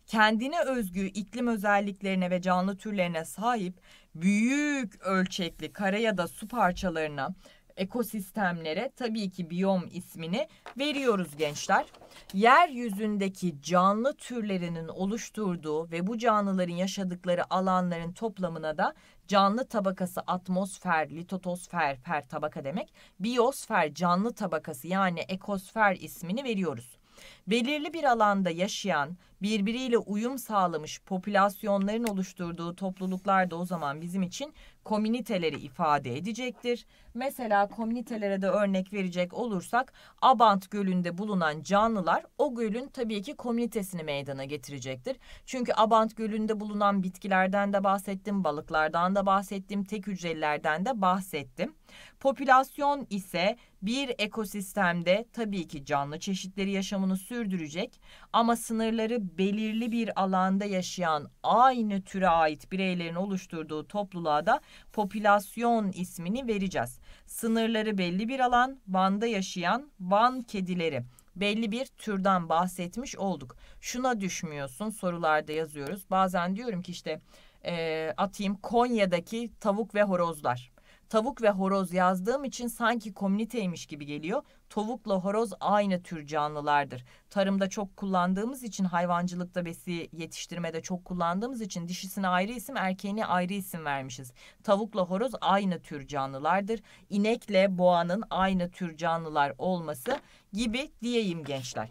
kendine özgü iklim özelliklerine ve canlı türlerine sahip büyük ölçekli kara ya da su parçalarına ekosistemlere tabii ki biyom ismini veriyoruz gençler. Yeryüzündeki canlı türlerinin oluşturduğu ve bu canlıların yaşadıkları alanların toplamına da canlı tabakası atmosfer, litotosfer per tabaka demek. biosfer canlı tabakası yani ekosfer ismini veriyoruz belirli bir alanda yaşayan, birbiriyle uyum sağlamış popülasyonların oluşturduğu topluluklar da o zaman bizim için komüniteleri ifade edecektir. Mesela komünitelere de örnek verecek olursak Abant Gölü'nde bulunan canlılar o gölün tabii ki komünitesini meydana getirecektir. Çünkü Abant Gölü'nde bulunan bitkilerden de bahsettim, balıklardan da bahsettim, tek hücrelilerden de bahsettim. Popülasyon ise bir ekosistemde tabii ki canlı çeşitleri yaşamını sürdürecek ama sınırları belirli bir alanda yaşayan aynı türe ait bireylerin oluşturduğu topluluğa da popülasyon ismini vereceğiz. Sınırları belli bir alan, Van'da yaşayan Van kedileri belli bir türden bahsetmiş olduk. Şuna düşmüyorsun sorularda yazıyoruz. Bazen diyorum ki işte e, atayım Konya'daki tavuk ve horozlar tavuk ve horoz yazdığım için sanki komüniteymiş gibi geliyor. Tavukla horoz aynı tür canlılardır. Tarımda çok kullandığımız için hayvancılıkta besi yetiştirmede çok kullandığımız için dişisine ayrı isim erkeğine ayrı isim vermişiz. Tavukla horoz aynı tür canlılardır. İnekle boğanın aynı tür canlılar olması gibi diyeyim gençler.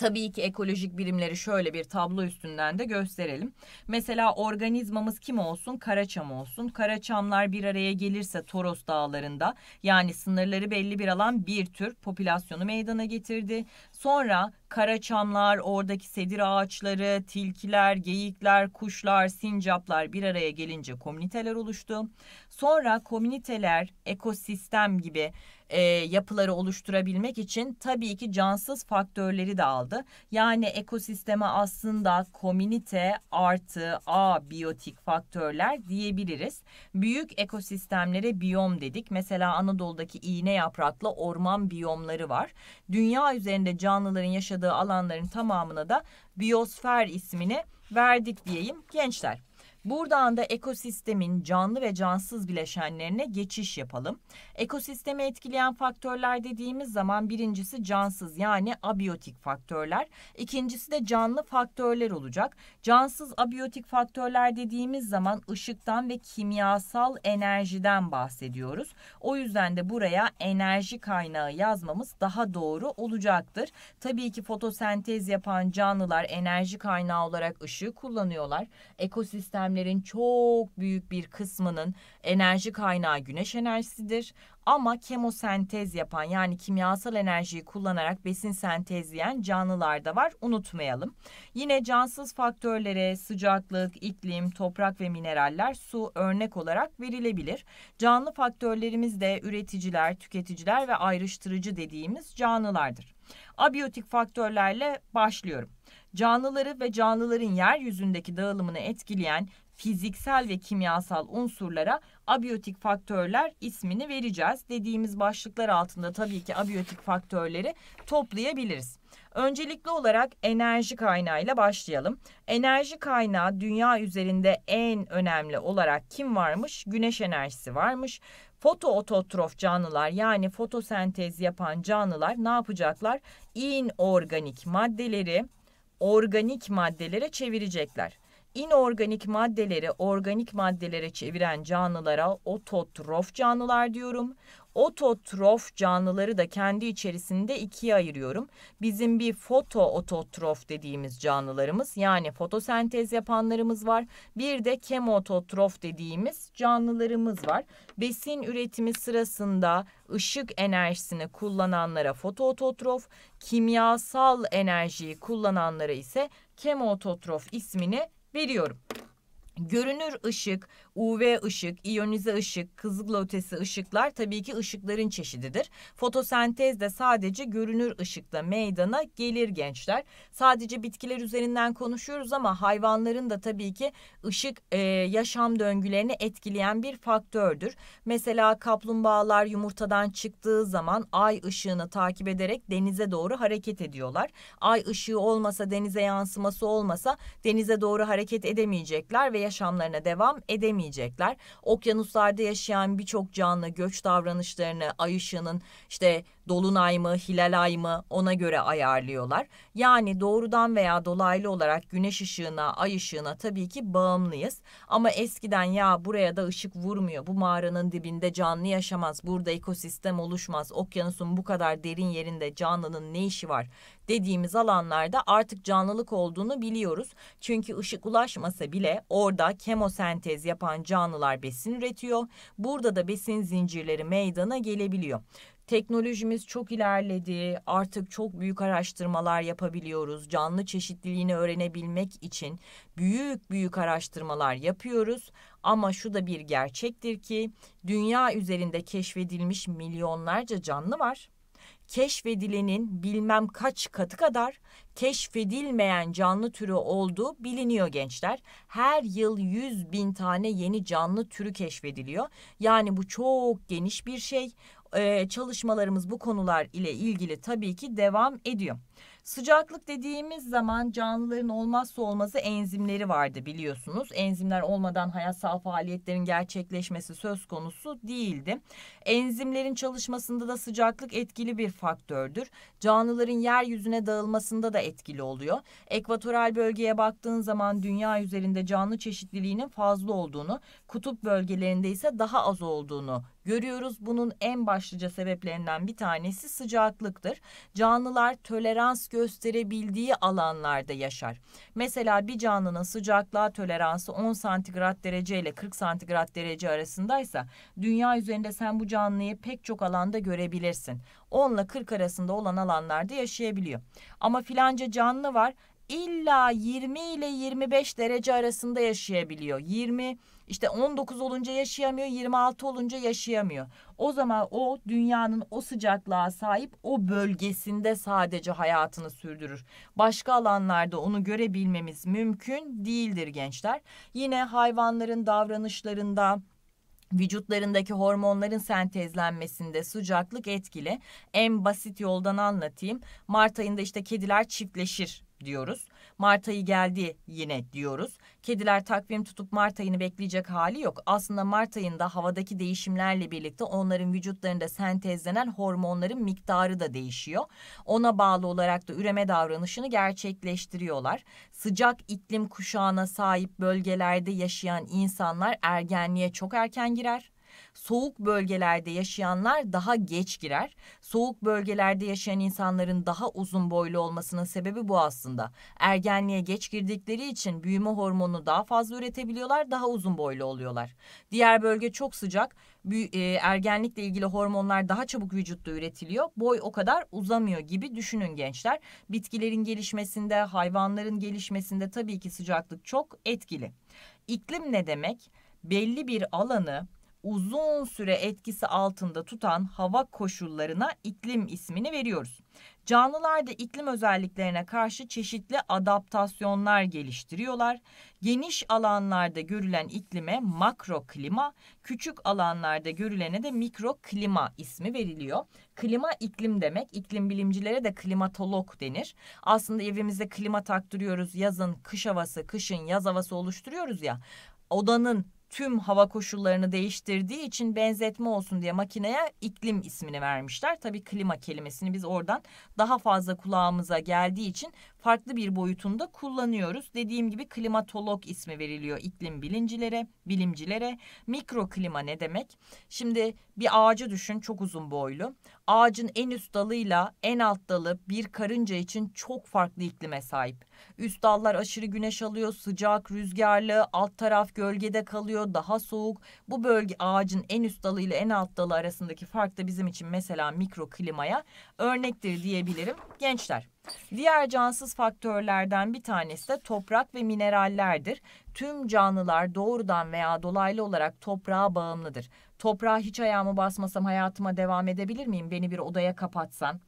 Tabii ki ekolojik birimleri şöyle bir tablo üstünden de gösterelim. Mesela organizmamız kim olsun? Karaçam olsun. Karaçamlar bir araya gelirse Toros Dağları'nda yani sınırları belli bir alan bir tür popülasyonu meydana getirdi. Sonra karaçamlar, oradaki sedir ağaçları, tilkiler, geyikler, kuşlar, sincaplar bir araya gelince komüniteler oluştu. Sonra komüniteler ekosistem gibi e, yapıları oluşturabilmek için tabii ki cansız faktörleri de aldı. Yani ekosisteme aslında komünite artı a biyotik faktörler diyebiliriz. Büyük ekosistemlere biyom dedik. Mesela Anadolu'daki iğne yapraklı orman biyomları var. Dünya üzerinde canlıların yaşadığı alanların tamamına da biyosfer ismini verdik diyeyim gençler. Buradan da ekosistemin canlı ve cansız bileşenlerine geçiş yapalım. Ekosistemi etkileyen faktörler dediğimiz zaman birincisi cansız yani abiyotik faktörler. İkincisi de canlı faktörler olacak. Cansız abiyotik faktörler dediğimiz zaman ışıktan ve kimyasal enerjiden bahsediyoruz. O yüzden de buraya enerji kaynağı yazmamız daha doğru olacaktır. Tabii ki fotosentez yapan canlılar enerji kaynağı olarak ışığı kullanıyorlar. Ekosistem sistemlerin çok büyük bir kısmının enerji kaynağı güneş enerjisidir. Ama kemosentez yapan yani kimyasal enerjiyi kullanarak besin sentezleyen canlılar da var unutmayalım. Yine cansız faktörlere sıcaklık, iklim, toprak ve mineraller su örnek olarak verilebilir. Canlı faktörlerimiz de üreticiler, tüketiciler ve ayrıştırıcı dediğimiz canlılardır. Abiyotik faktörlerle başlıyorum canlıları ve canlıların yeryüzündeki dağılımını etkileyen fiziksel ve kimyasal unsurlara abiyotik faktörler ismini vereceğiz. Dediğimiz başlıklar altında tabii ki abiyotik faktörleri toplayabiliriz. Öncelikli olarak enerji kaynağıyla başlayalım. Enerji kaynağı dünya üzerinde en önemli olarak kim varmış? Güneş enerjisi varmış. Fotoototrof canlılar yani fotosentez yapan canlılar ne yapacaklar? İnorganik maddeleri organik maddelere çevirecekler. İnorganik maddeleri organik maddelere çeviren canlılara ototrof canlılar diyorum ototrof canlıları da kendi içerisinde ikiye ayırıyorum. Bizim bir foto ototrof dediğimiz canlılarımız yani fotosentez yapanlarımız var. Bir de kemototrof dediğimiz canlılarımız var. Besin üretimi sırasında ışık enerjisini kullananlara fotoototrof, kimyasal enerjiyi kullananlara ise kemototrof ismini veriyorum. Görünür ışık, UV ışık, iyonize ışık, kızıl ışıklar tabii ki ışıkların çeşididir. Fotosentez de sadece görünür ışıkla meydana gelir gençler. Sadece bitkiler üzerinden konuşuyoruz ama hayvanların da tabii ki ışık e, yaşam döngülerini etkileyen bir faktördür. Mesela kaplumbağalar yumurtadan çıktığı zaman ay ışığını takip ederek denize doğru hareket ediyorlar. Ay ışığı olmasa denize yansıması olmasa denize doğru hareket edemeyecekler ve yaşamlarına devam edemeyecekler edemeyecekler. Okyanuslarda yaşayan birçok canlı göç davranışlarını, ay ışığının işte dolunay mı, hilal ay mı ona göre ayarlıyorlar. Yani doğrudan veya dolaylı olarak güneş ışığına, ay ışığına tabii ki bağımlıyız. Ama eskiden ya buraya da ışık vurmuyor, bu mağaranın dibinde canlı yaşamaz, burada ekosistem oluşmaz, okyanusun bu kadar derin yerinde canlının ne işi var dediğimiz alanlarda artık canlılık olduğunu biliyoruz. Çünkü ışık ulaşmasa bile orada kemosentez yapan canlılar besin üretiyor. Burada da besin zincirleri meydana gelebiliyor teknolojimiz çok ilerledi. Artık çok büyük araştırmalar yapabiliyoruz. Canlı çeşitliliğini öğrenebilmek için büyük büyük araştırmalar yapıyoruz. Ama şu da bir gerçektir ki dünya üzerinde keşfedilmiş milyonlarca canlı var. Keşfedilenin bilmem kaç katı kadar keşfedilmeyen canlı türü olduğu biliniyor gençler. Her yıl 100 bin tane yeni canlı türü keşfediliyor. Yani bu çok geniş bir şey çalışmalarımız bu konular ile ilgili tabii ki devam ediyor. Sıcaklık dediğimiz zaman canlıların olmazsa olmazı enzimleri vardı biliyorsunuz. Enzimler olmadan hayatsal faaliyetlerin gerçekleşmesi söz konusu değildi. Enzimlerin çalışmasında da sıcaklık etkili bir faktördür. Canlıların yeryüzüne dağılmasında da etkili oluyor. Ekvatoral bölgeye baktığın zaman dünya üzerinde canlı çeşitliliğinin fazla olduğunu, kutup bölgelerinde ise daha az olduğunu görüyoruz. Bunun en başlıca sebeplerinden bir tanesi sıcaklıktır. Canlılar tolerans gösterebildiği alanlarda yaşar. Mesela bir canlının sıcaklığa toleransı 10 santigrat derece ile 40 santigrat derece arasındaysa dünya üzerinde sen bu canlıyı pek çok alanda görebilirsin. 10 ile 40 arasında olan alanlarda yaşayabiliyor. Ama filanca canlı var illa 20 ile 25 derece arasında yaşayabiliyor. 20 işte 19 olunca yaşayamıyor, 26 olunca yaşayamıyor. O zaman o dünyanın o sıcaklığa sahip o bölgesinde sadece hayatını sürdürür. Başka alanlarda onu görebilmemiz mümkün değildir gençler. Yine hayvanların davranışlarında Vücutlarındaki hormonların sentezlenmesinde sıcaklık etkili. En basit yoldan anlatayım. Mart ayında işte kediler çiftleşir diyoruz. Mart ayı geldi yine diyoruz. Kediler takvim tutup Mart ayını bekleyecek hali yok. Aslında Mart ayında havadaki değişimlerle birlikte onların vücutlarında sentezlenen hormonların miktarı da değişiyor. Ona bağlı olarak da üreme davranışını gerçekleştiriyorlar. Sıcak iklim kuşağına sahip bölgelerde yaşayan insanlar ergenliğe çok erken girer soğuk bölgelerde yaşayanlar daha geç girer. Soğuk bölgelerde yaşayan insanların daha uzun boylu olmasının sebebi bu aslında. Ergenliğe geç girdikleri için büyüme hormonu daha fazla üretebiliyorlar, daha uzun boylu oluyorlar. Diğer bölge çok sıcak, e, ergenlikle ilgili hormonlar daha çabuk vücutta üretiliyor. Boy o kadar uzamıyor gibi düşünün gençler. Bitkilerin gelişmesinde, hayvanların gelişmesinde tabii ki sıcaklık çok etkili. İklim ne demek? Belli bir alanı uzun süre etkisi altında tutan hava koşullarına iklim ismini veriyoruz. Canlılar da iklim özelliklerine karşı çeşitli adaptasyonlar geliştiriyorlar. Geniş alanlarda görülen iklime makro klima, küçük alanlarda görülene de mikro klima ismi veriliyor. Klima iklim demek. iklim bilimcilere de klimatolog denir. Aslında evimizde klima taktırıyoruz. Yazın kış havası, kışın yaz havası oluşturuyoruz ya. Odanın tüm hava koşullarını değiştirdiği için benzetme olsun diye makineye iklim ismini vermişler. Tabii klima kelimesini biz oradan daha fazla kulağımıza geldiği için farklı bir boyutunda kullanıyoruz. Dediğim gibi klimatolog ismi veriliyor iklim bilincilere, bilimcilere. Mikroklima ne demek? Şimdi bir ağacı düşün çok uzun boylu. Ağacın en üst dalıyla en alt dalı bir karınca için çok farklı iklime sahip. Üst dallar aşırı güneş alıyor, sıcak, rüzgarlı, alt taraf gölgede kalıyor, daha soğuk. Bu bölge ağacın en üst dalı ile en alt dalı arasındaki fark da bizim için mesela mikro klimaya örnektir diyebilirim. Gençler, Diğer cansız faktörlerden bir tanesi de toprak ve minerallerdir. Tüm canlılar doğrudan veya dolaylı olarak toprağa bağımlıdır. Toprağa hiç ayağımı basmasam hayatıma devam edebilir miyim? Beni bir odaya kapatsan,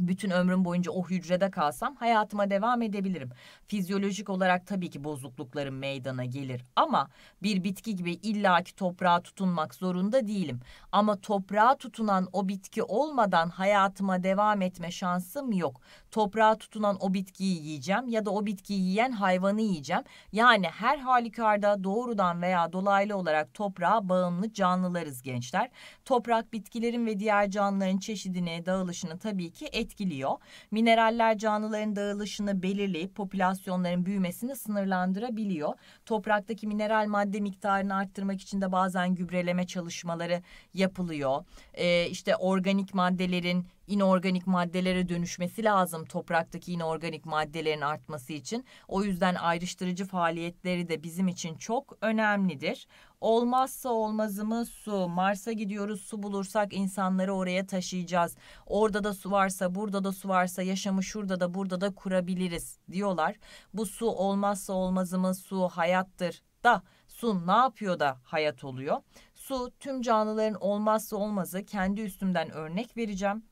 bütün ömrüm boyunca o hücrede kalsam hayatıma devam edebilirim. Fizyolojik olarak tabii ki bozukluklarım meydana gelir ama bir bitki gibi illaki toprağa tutunmak zorunda değilim. Ama toprağa tutunan o bitki olmadan hayatıma devam etme şansım yok. Toprağa tutunan o bitkiyi yiyeceğim ya da o bitkiyi yiyen hayvanı yiyeceğim. Yani her halükarda doğrudan veya dolaylı olarak toprağa bağımlı canlılarız gençler. Toprak bitkilerin ve diğer canlıların çeşidine, dağılışını tabii ki etkiliyor. Mineraller canlıların dağılışını belirleyip popülasyonların büyümesini sınırlandırabiliyor. Topraktaki mineral madde miktarını arttırmak için de bazen gübreleme çalışmaları yapılıyor. E, işte organik maddelerin inorganik maddelere dönüşmesi lazım topraktaki inorganik maddelerin artması için. O yüzden ayrıştırıcı faaliyetleri de bizim için çok önemlidir. Olmazsa olmazımız su. Mars'a gidiyoruz su bulursak insanları oraya taşıyacağız. Orada da su varsa burada da su varsa yaşamı şurada da burada da kurabiliriz diyorlar. Bu su olmazsa olmazımız su hayattır da su ne yapıyor da hayat oluyor? Su tüm canlıların olmazsa olmazı kendi üstümden örnek vereceğim.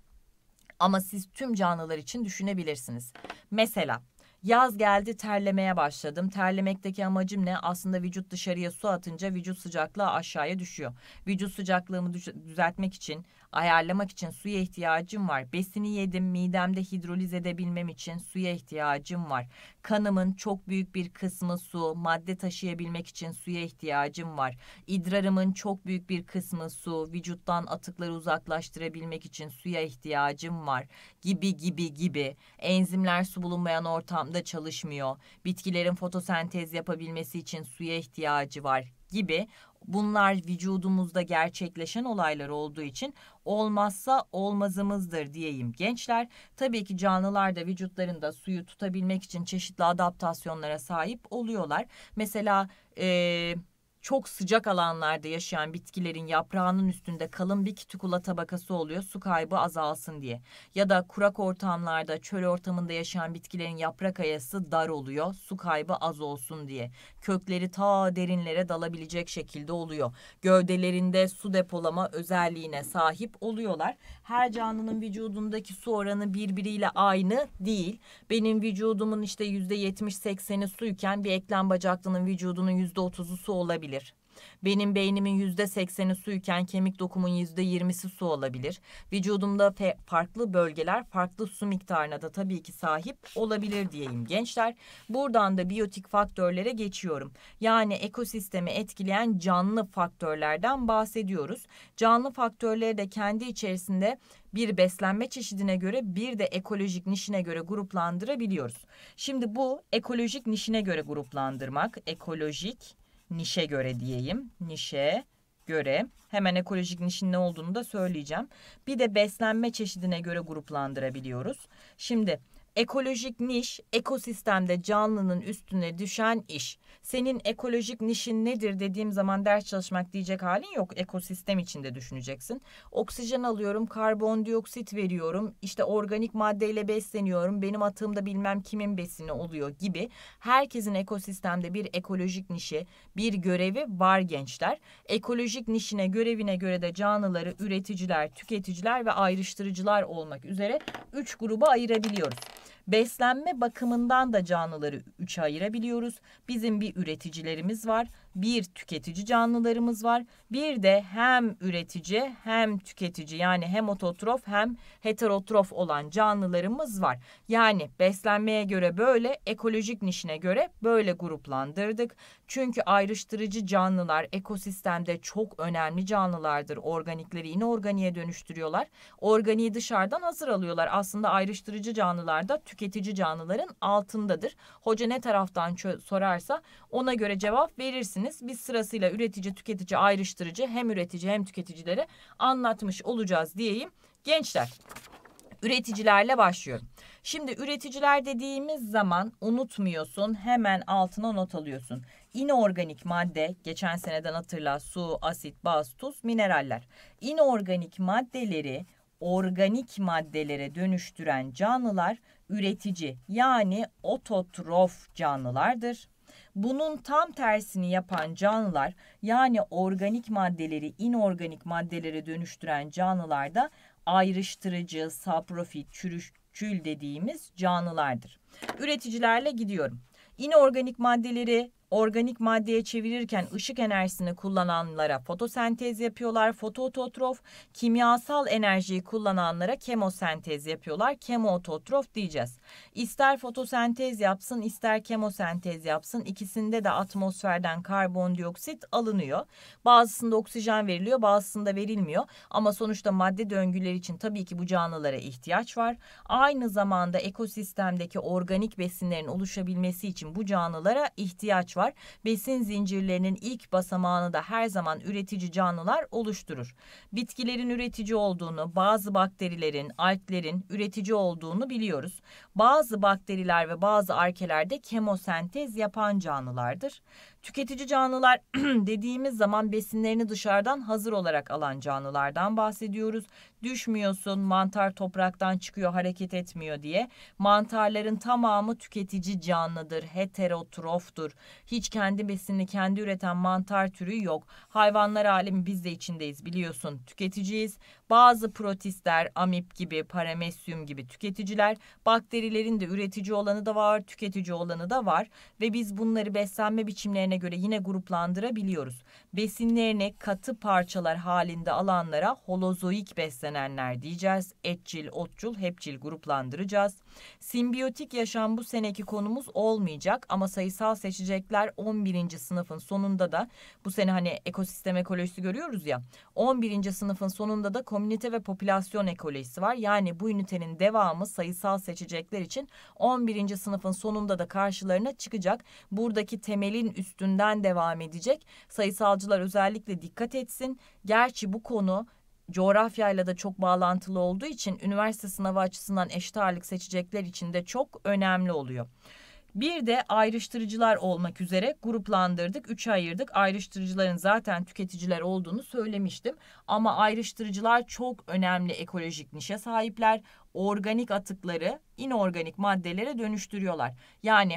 Ama siz tüm canlılar için düşünebilirsiniz. Mesela Yaz geldi terlemeye başladım. Terlemekteki amacım ne? Aslında vücut dışarıya su atınca vücut sıcaklığı aşağıya düşüyor. Vücut sıcaklığımı düzeltmek için, ayarlamak için suya ihtiyacım var. Besini yedim, midemde hidroliz edebilmem için suya ihtiyacım var. Kanımın çok büyük bir kısmı su, madde taşıyabilmek için suya ihtiyacım var. İdrarımın çok büyük bir kısmı su, vücuttan atıkları uzaklaştırabilmek için suya ihtiyacım var. Gibi gibi gibi. Enzimler su bulunmayan ortam ortamda çalışmıyor. Bitkilerin fotosentez yapabilmesi için suya ihtiyacı var gibi bunlar vücudumuzda gerçekleşen olaylar olduğu için olmazsa olmazımızdır diyeyim gençler. Tabii ki canlılar da vücutlarında suyu tutabilmek için çeşitli adaptasyonlara sahip oluyorlar. Mesela ee, çok sıcak alanlarda yaşayan bitkilerin yaprağının üstünde kalın bir kitikula tabakası oluyor su kaybı azalsın diye. Ya da kurak ortamlarda çöl ortamında yaşayan bitkilerin yaprak ayası dar oluyor su kaybı az olsun diye. Kökleri ta derinlere dalabilecek şekilde oluyor. Gövdelerinde su depolama özelliğine sahip oluyorlar. Her canlının vücudundaki su oranı birbiriyle aynı değil. Benim vücudumun işte %70-80'i suyken bir eklem bacaklının vücudunun %30'u su olabilir olabilir. Benim beynimin yüzde sekseni suyken kemik dokumun yüzde yirmisi su olabilir. Vücudumda farklı bölgeler farklı su miktarına da tabii ki sahip olabilir diyeyim gençler. Buradan da biyotik faktörlere geçiyorum. Yani ekosistemi etkileyen canlı faktörlerden bahsediyoruz. Canlı faktörleri de kendi içerisinde bir beslenme çeşidine göre bir de ekolojik nişine göre gruplandırabiliyoruz. Şimdi bu ekolojik nişine göre gruplandırmak, ekolojik nişe göre diyeyim. Nişe göre hemen ekolojik nişin ne olduğunu da söyleyeceğim. Bir de beslenme çeşidine göre gruplandırabiliyoruz. Şimdi Ekolojik niş, ekosistemde canlının üstüne düşen iş. Senin ekolojik nişin nedir dediğim zaman ders çalışmak diyecek halin yok. Ekosistem içinde düşüneceksin. Oksijen alıyorum, karbondioksit veriyorum, işte organik maddeyle besleniyorum, benim atığımda bilmem kimin besini oluyor gibi. Herkesin ekosistemde bir ekolojik nişi, bir görevi var gençler. Ekolojik nişine, görevine göre de canlıları üreticiler, tüketiciler ve ayrıştırıcılar olmak üzere üç gruba ayırabiliyoruz. Beslenme bakımından da canlıları üçe ayırabiliyoruz. Bizim bir üreticilerimiz var, bir tüketici canlılarımız var. Bir de hem üretici hem tüketici yani hem ototrof hem heterotrof olan canlılarımız var. Yani beslenmeye göre böyle, ekolojik nişine göre böyle gruplandırdık. Çünkü ayrıştırıcı canlılar ekosistemde çok önemli canlılardır. Organikleri inorganiğe dönüştürüyorlar. Organiği dışarıdan hazır alıyorlar. Aslında ayrıştırıcı canlılar da tüketici canlıların altındadır. Hoca ne taraftan sorarsa ona göre cevap verirsin göreceksiniz. Biz sırasıyla üretici, tüketici, ayrıştırıcı hem üretici hem tüketicilere anlatmış olacağız diyeyim. Gençler üreticilerle başlıyorum. Şimdi üreticiler dediğimiz zaman unutmuyorsun hemen altına not alıyorsun. İnorganik madde geçen seneden hatırla su, asit, baz, tuz, mineraller. İnorganik maddeleri organik maddelere dönüştüren canlılar üretici yani ototrof canlılardır. Bunun tam tersini yapan canlılar yani organik maddeleri inorganik maddelere dönüştüren canlılarda ayrıştırıcı, saprofit, çürüşçül dediğimiz canlılardır. Üreticilerle gidiyorum. İnorganik maddeleri organik maddeye çevirirken ışık enerjisini kullananlara fotosentez yapıyorlar. Fotoototrof, kimyasal enerjiyi kullananlara kemosentez yapıyorlar. Kemoototrof diyeceğiz. İster fotosentez yapsın, ister kemosentez yapsın. ikisinde de atmosferden karbondioksit alınıyor. Bazısında oksijen veriliyor, bazısında verilmiyor. Ama sonuçta madde döngüleri için tabii ki bu canlılara ihtiyaç var. Aynı zamanda ekosistemdeki organik besinlerin oluşabilmesi için bu canlılara ihtiyaç var var. Besin zincirlerinin ilk basamağını da her zaman üretici canlılar oluşturur. Bitkilerin üretici olduğunu, bazı bakterilerin, alplerin üretici olduğunu biliyoruz. Bazı bakteriler ve bazı arkeler de kemosentez yapan canlılardır. Tüketici canlılar dediğimiz zaman besinlerini dışarıdan hazır olarak alan canlılardan bahsediyoruz. Düşmüyorsun, mantar topraktan çıkıyor, hareket etmiyor diye. Mantarların tamamı tüketici canlıdır, heterotroftur. Hiç kendi besini kendi üreten mantar türü yok. Hayvanlar alemi biz de içindeyiz biliyorsun. Tüketiciyiz. Bazı protistler, amip gibi, paramesyum gibi tüketiciler. Bakterilerin de üretici olanı da var, tüketici olanı da var. Ve biz bunları beslenme biçimlerine türlerine göre yine gruplandırabiliyoruz. Besinlerini katı parçalar halinde alanlara holozoik beslenenler diyeceğiz. Etçil, otçul, hepçil gruplandıracağız. Simbiyotik yaşam bu seneki konumuz olmayacak ama sayısal seçecekler 11. sınıfın sonunda da bu sene hani ekosistem ekolojisi görüyoruz ya 11. sınıfın sonunda da komünite ve popülasyon ekolojisi var. Yani bu ünitenin devamı sayısal seçecekler için 11. sınıfın sonunda da karşılarına çıkacak. Buradaki temelin üstü üstünden devam edecek. Sayısalcılar özellikle dikkat etsin. Gerçi bu konu coğrafyayla da çok bağlantılı olduğu için üniversite sınavı açısından eşit ağırlık seçecekler için de çok önemli oluyor. Bir de ayrıştırıcılar olmak üzere gruplandırdık, üçe ayırdık. Ayrıştırıcıların zaten tüketiciler olduğunu söylemiştim. Ama ayrıştırıcılar çok önemli ekolojik nişe sahipler. Organik atıkları inorganik maddelere dönüştürüyorlar. Yani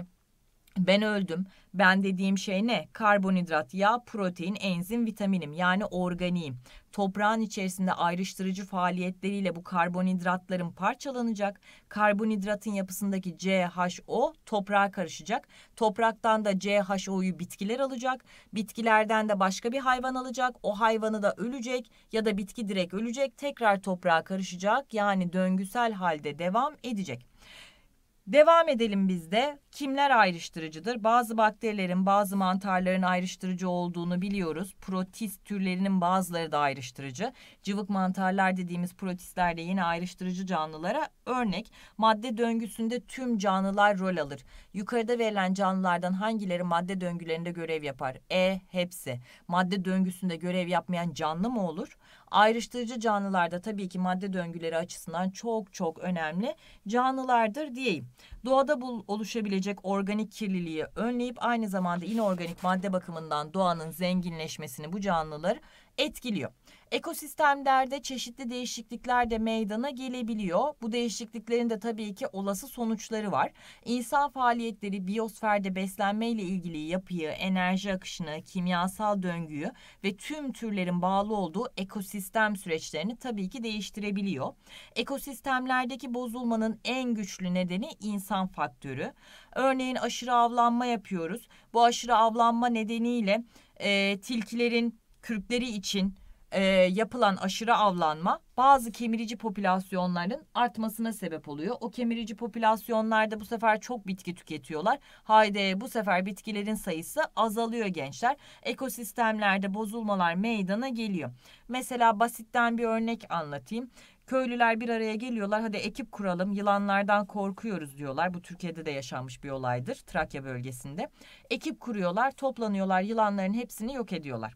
ben öldüm. Ben dediğim şey ne? Karbonhidrat, yağ, protein, enzim, vitaminim yani organiyim. Toprağın içerisinde ayrıştırıcı faaliyetleriyle bu karbonhidratların parçalanacak. Karbonhidratın yapısındaki CHO toprağa karışacak. Topraktan da CHO'yu bitkiler alacak. Bitkilerden de başka bir hayvan alacak. O hayvanı da ölecek ya da bitki direkt ölecek. Tekrar toprağa karışacak. Yani döngüsel halde devam edecek. Devam edelim bizde Kimler ayrıştırıcıdır? Bazı bakterilerin, bazı mantarların ayrıştırıcı olduğunu biliyoruz. Protist türlerinin bazıları da ayrıştırıcı. Cıvık mantarlar dediğimiz protistler de yine ayrıştırıcı canlılara örnek. Madde döngüsünde tüm canlılar rol alır. Yukarıda verilen canlılardan hangileri madde döngülerinde görev yapar? E hepsi. Madde döngüsünde görev yapmayan canlı mı olur? ayrıştırıcı canlılarda tabii ki madde döngüleri açısından çok çok önemli canlılardır diyeyim. Doğada bul oluşabilecek organik kirliliği önleyip aynı zamanda inorganik madde bakımından doğanın zenginleşmesini bu canlılar etkiliyor. Ekosistemlerde çeşitli değişiklikler de meydana gelebiliyor. Bu değişikliklerin de tabii ki olası sonuçları var. İnsan faaliyetleri biyosferde beslenme ile ilgili yapıyı, enerji akışını, kimyasal döngüyü ve tüm türlerin bağlı olduğu ekosistem süreçlerini tabii ki değiştirebiliyor. Ekosistemlerdeki bozulmanın en güçlü nedeni insan faktörü. Örneğin aşırı avlanma yapıyoruz. Bu aşırı avlanma nedeniyle e, tilkilerin kürkleri için e, yapılan aşırı avlanma bazı kemirici popülasyonların artmasına sebep oluyor. O kemirici popülasyonlarda bu sefer çok bitki tüketiyorlar. Haydi bu sefer bitkilerin sayısı azalıyor gençler. Ekosistemlerde bozulmalar meydana geliyor. Mesela basitten bir örnek anlatayım. Köylüler bir araya geliyorlar hadi ekip kuralım yılanlardan korkuyoruz diyorlar. Bu Türkiye'de de yaşanmış bir olaydır Trakya bölgesinde. Ekip kuruyorlar toplanıyorlar yılanların hepsini yok ediyorlar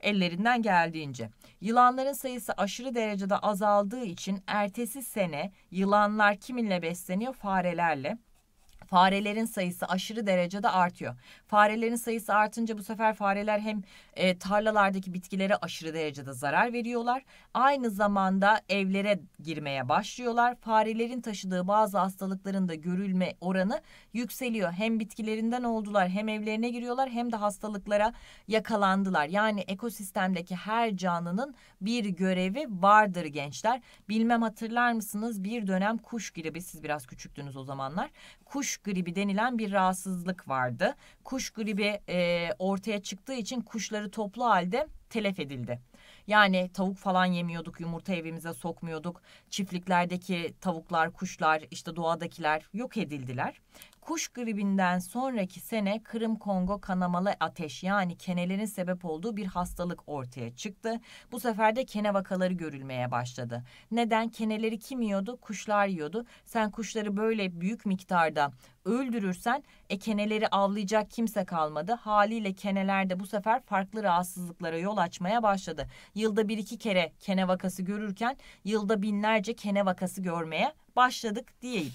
ellerinden geldiğince. Yılanların sayısı aşırı derecede azaldığı için ertesi sene yılanlar kiminle besleniyor? Farelerle farelerin sayısı aşırı derecede artıyor. Farelerin sayısı artınca bu sefer fareler hem e, tarlalardaki bitkilere aşırı derecede zarar veriyorlar. Aynı zamanda evlere girmeye başlıyorlar. Farelerin taşıdığı bazı hastalıkların da görülme oranı yükseliyor. Hem bitkilerinden oldular hem evlerine giriyorlar hem de hastalıklara yakalandılar. Yani ekosistemdeki her canlının bir görevi vardır gençler. Bilmem hatırlar mısınız bir dönem kuş gribi siz biraz küçüktünüz o zamanlar. Kuş gribi denilen bir rahatsızlık vardı. Kuş gribi e, ortaya çıktığı için kuşları toplu halde telef edildi. Yani tavuk falan yemiyorduk, yumurta evimize sokmuyorduk. Çiftliklerdeki tavuklar, kuşlar, işte doğadakiler yok edildiler. Kuş gribinden sonraki sene Kırım Kongo kanamalı ateş yani kenelerin sebep olduğu bir hastalık ortaya çıktı. Bu sefer de kene vakaları görülmeye başladı. Neden? Keneleri kim yiyordu? Kuşlar yiyordu. Sen kuşları böyle büyük miktarda öldürürsen e, keneleri avlayacak kimse kalmadı. Haliyle kenelerde bu sefer farklı rahatsızlıklara yol açmaya başladı. Yılda bir iki kere kene vakası görürken yılda binlerce kene vakası görmeye başladık diyeyim.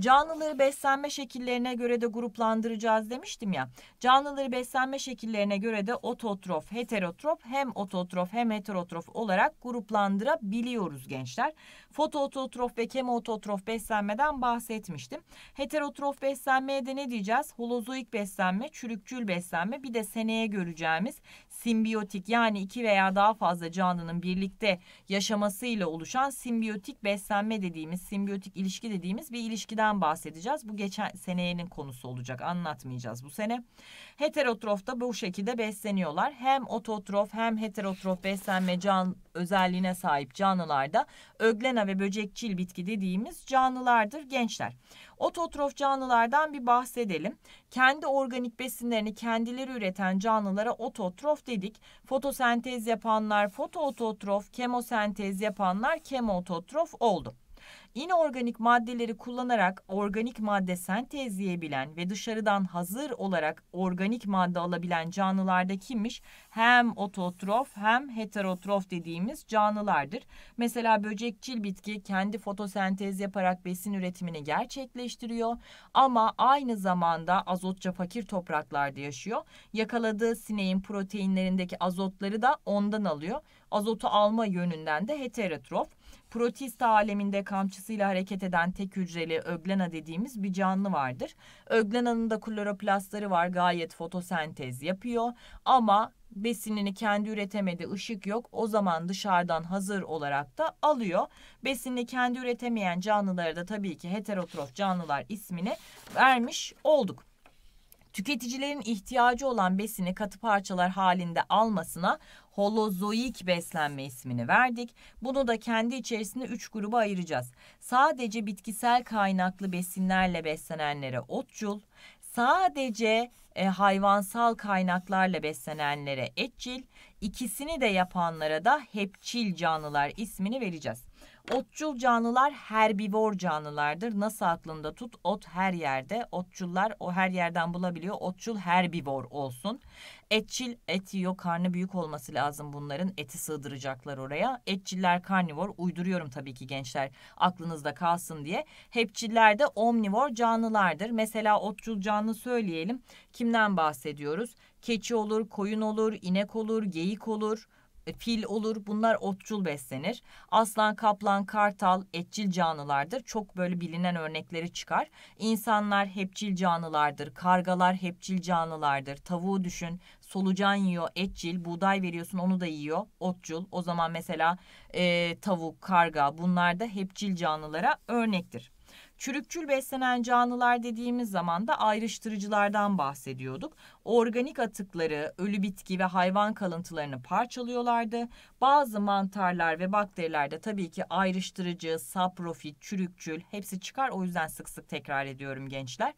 Canlıları beslenme şekillerine göre de gruplandıracağız demiştim ya. Canlıları beslenme şekillerine göre de ototrof, heterotrof, hem ototrof hem heterotrof olarak gruplandırabiliyoruz gençler. Fotoototrof ve kemoototrof beslenmeden bahsetmiştim. Heterotrof beslenmeye de ne diyeceğiz? Holozoik beslenme, çürükçül beslenme, bir de seneye göreceğimiz simbiyotik yani iki veya daha fazla canlının birlikte yaşamasıyla oluşan simbiyotik beslenme dediğimiz, simbiyotik ilişki dediğimiz bir ilişkiden bahsedeceğiz. Bu geçen senenin konusu olacak. Anlatmayacağız bu sene. Heterotrof da bu şekilde besleniyorlar. Hem ototrof hem heterotrof beslenme can özelliğine sahip canlılarda öglena ve böcekçil bitki dediğimiz canlılardır gençler. Ototrof canlılardan bir bahsedelim. Kendi organik besinlerini kendileri üreten canlılara ototrof dedik. Fotosentez yapanlar fotoototrof, kemosentez yapanlar kemototrof oldu inorganik maddeleri kullanarak organik madde sentezleyebilen ve dışarıdan hazır olarak organik madde alabilen canlılarda kimmiş? Hem ototrof hem heterotrof dediğimiz canlılardır. Mesela böcekçil bitki kendi fotosentez yaparak besin üretimini gerçekleştiriyor ama aynı zamanda azotça fakir topraklarda yaşıyor. Yakaladığı sineğin proteinlerindeki azotları da ondan alıyor. Azotu alma yönünden de heterotrof protista aleminde kamçısıyla hareket eden tek hücreli öglena dediğimiz bir canlı vardır. Öglena'nın da kloroplastları var gayet fotosentez yapıyor ama besinini kendi üretemedi ışık yok o zaman dışarıdan hazır olarak da alıyor. Besinini kendi üretemeyen canlılara da tabii ki heterotrof canlılar ismini vermiş olduk tüketicilerin ihtiyacı olan besini katı parçalar halinde almasına holozoik beslenme ismini verdik. Bunu da kendi içerisinde 3 gruba ayıracağız. Sadece bitkisel kaynaklı besinlerle beslenenlere otçul, sadece e, hayvansal kaynaklarla beslenenlere etçil, ikisini de yapanlara da hepçil canlılar ismini vereceğiz. Otçul canlılar herbivor canlılardır. Nasıl aklında tut? Ot her yerde. Otçullar o her yerden bulabiliyor. Otçul herbivor olsun. Etçil et yiyor. Karnı büyük olması lazım bunların. Eti sığdıracaklar oraya. Etçiller karnivor. Uyduruyorum tabii ki gençler aklınızda kalsın diye. Hepçiller de omnivor canlılardır. Mesela otçul canlı söyleyelim. Kimden bahsediyoruz? Keçi olur, koyun olur, inek olur, geyik olur e, fil olur. Bunlar otçul beslenir. Aslan, kaplan, kartal etçil canlılardır. Çok böyle bilinen örnekleri çıkar. İnsanlar hepçil canlılardır. Kargalar hepçil canlılardır. Tavuğu düşün. Solucan yiyor, etçil. Buğday veriyorsun onu da yiyor. Otçul. O zaman mesela e, tavuk, karga bunlar da hepçil canlılara örnektir. Çürükçül beslenen canlılar dediğimiz zaman da ayrıştırıcılardan bahsediyorduk. Organik atıkları, ölü bitki ve hayvan kalıntılarını parçalıyorlardı. Bazı mantarlar ve bakterilerde tabii ki ayrıştırıcı, saprofit, çürükçül hepsi çıkar. O yüzden sık sık tekrar ediyorum gençler.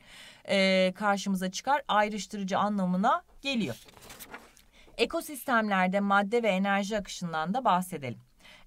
Ee, karşımıza çıkar ayrıştırıcı anlamına geliyor. Ekosistemlerde madde ve enerji akışından da bahsedelim.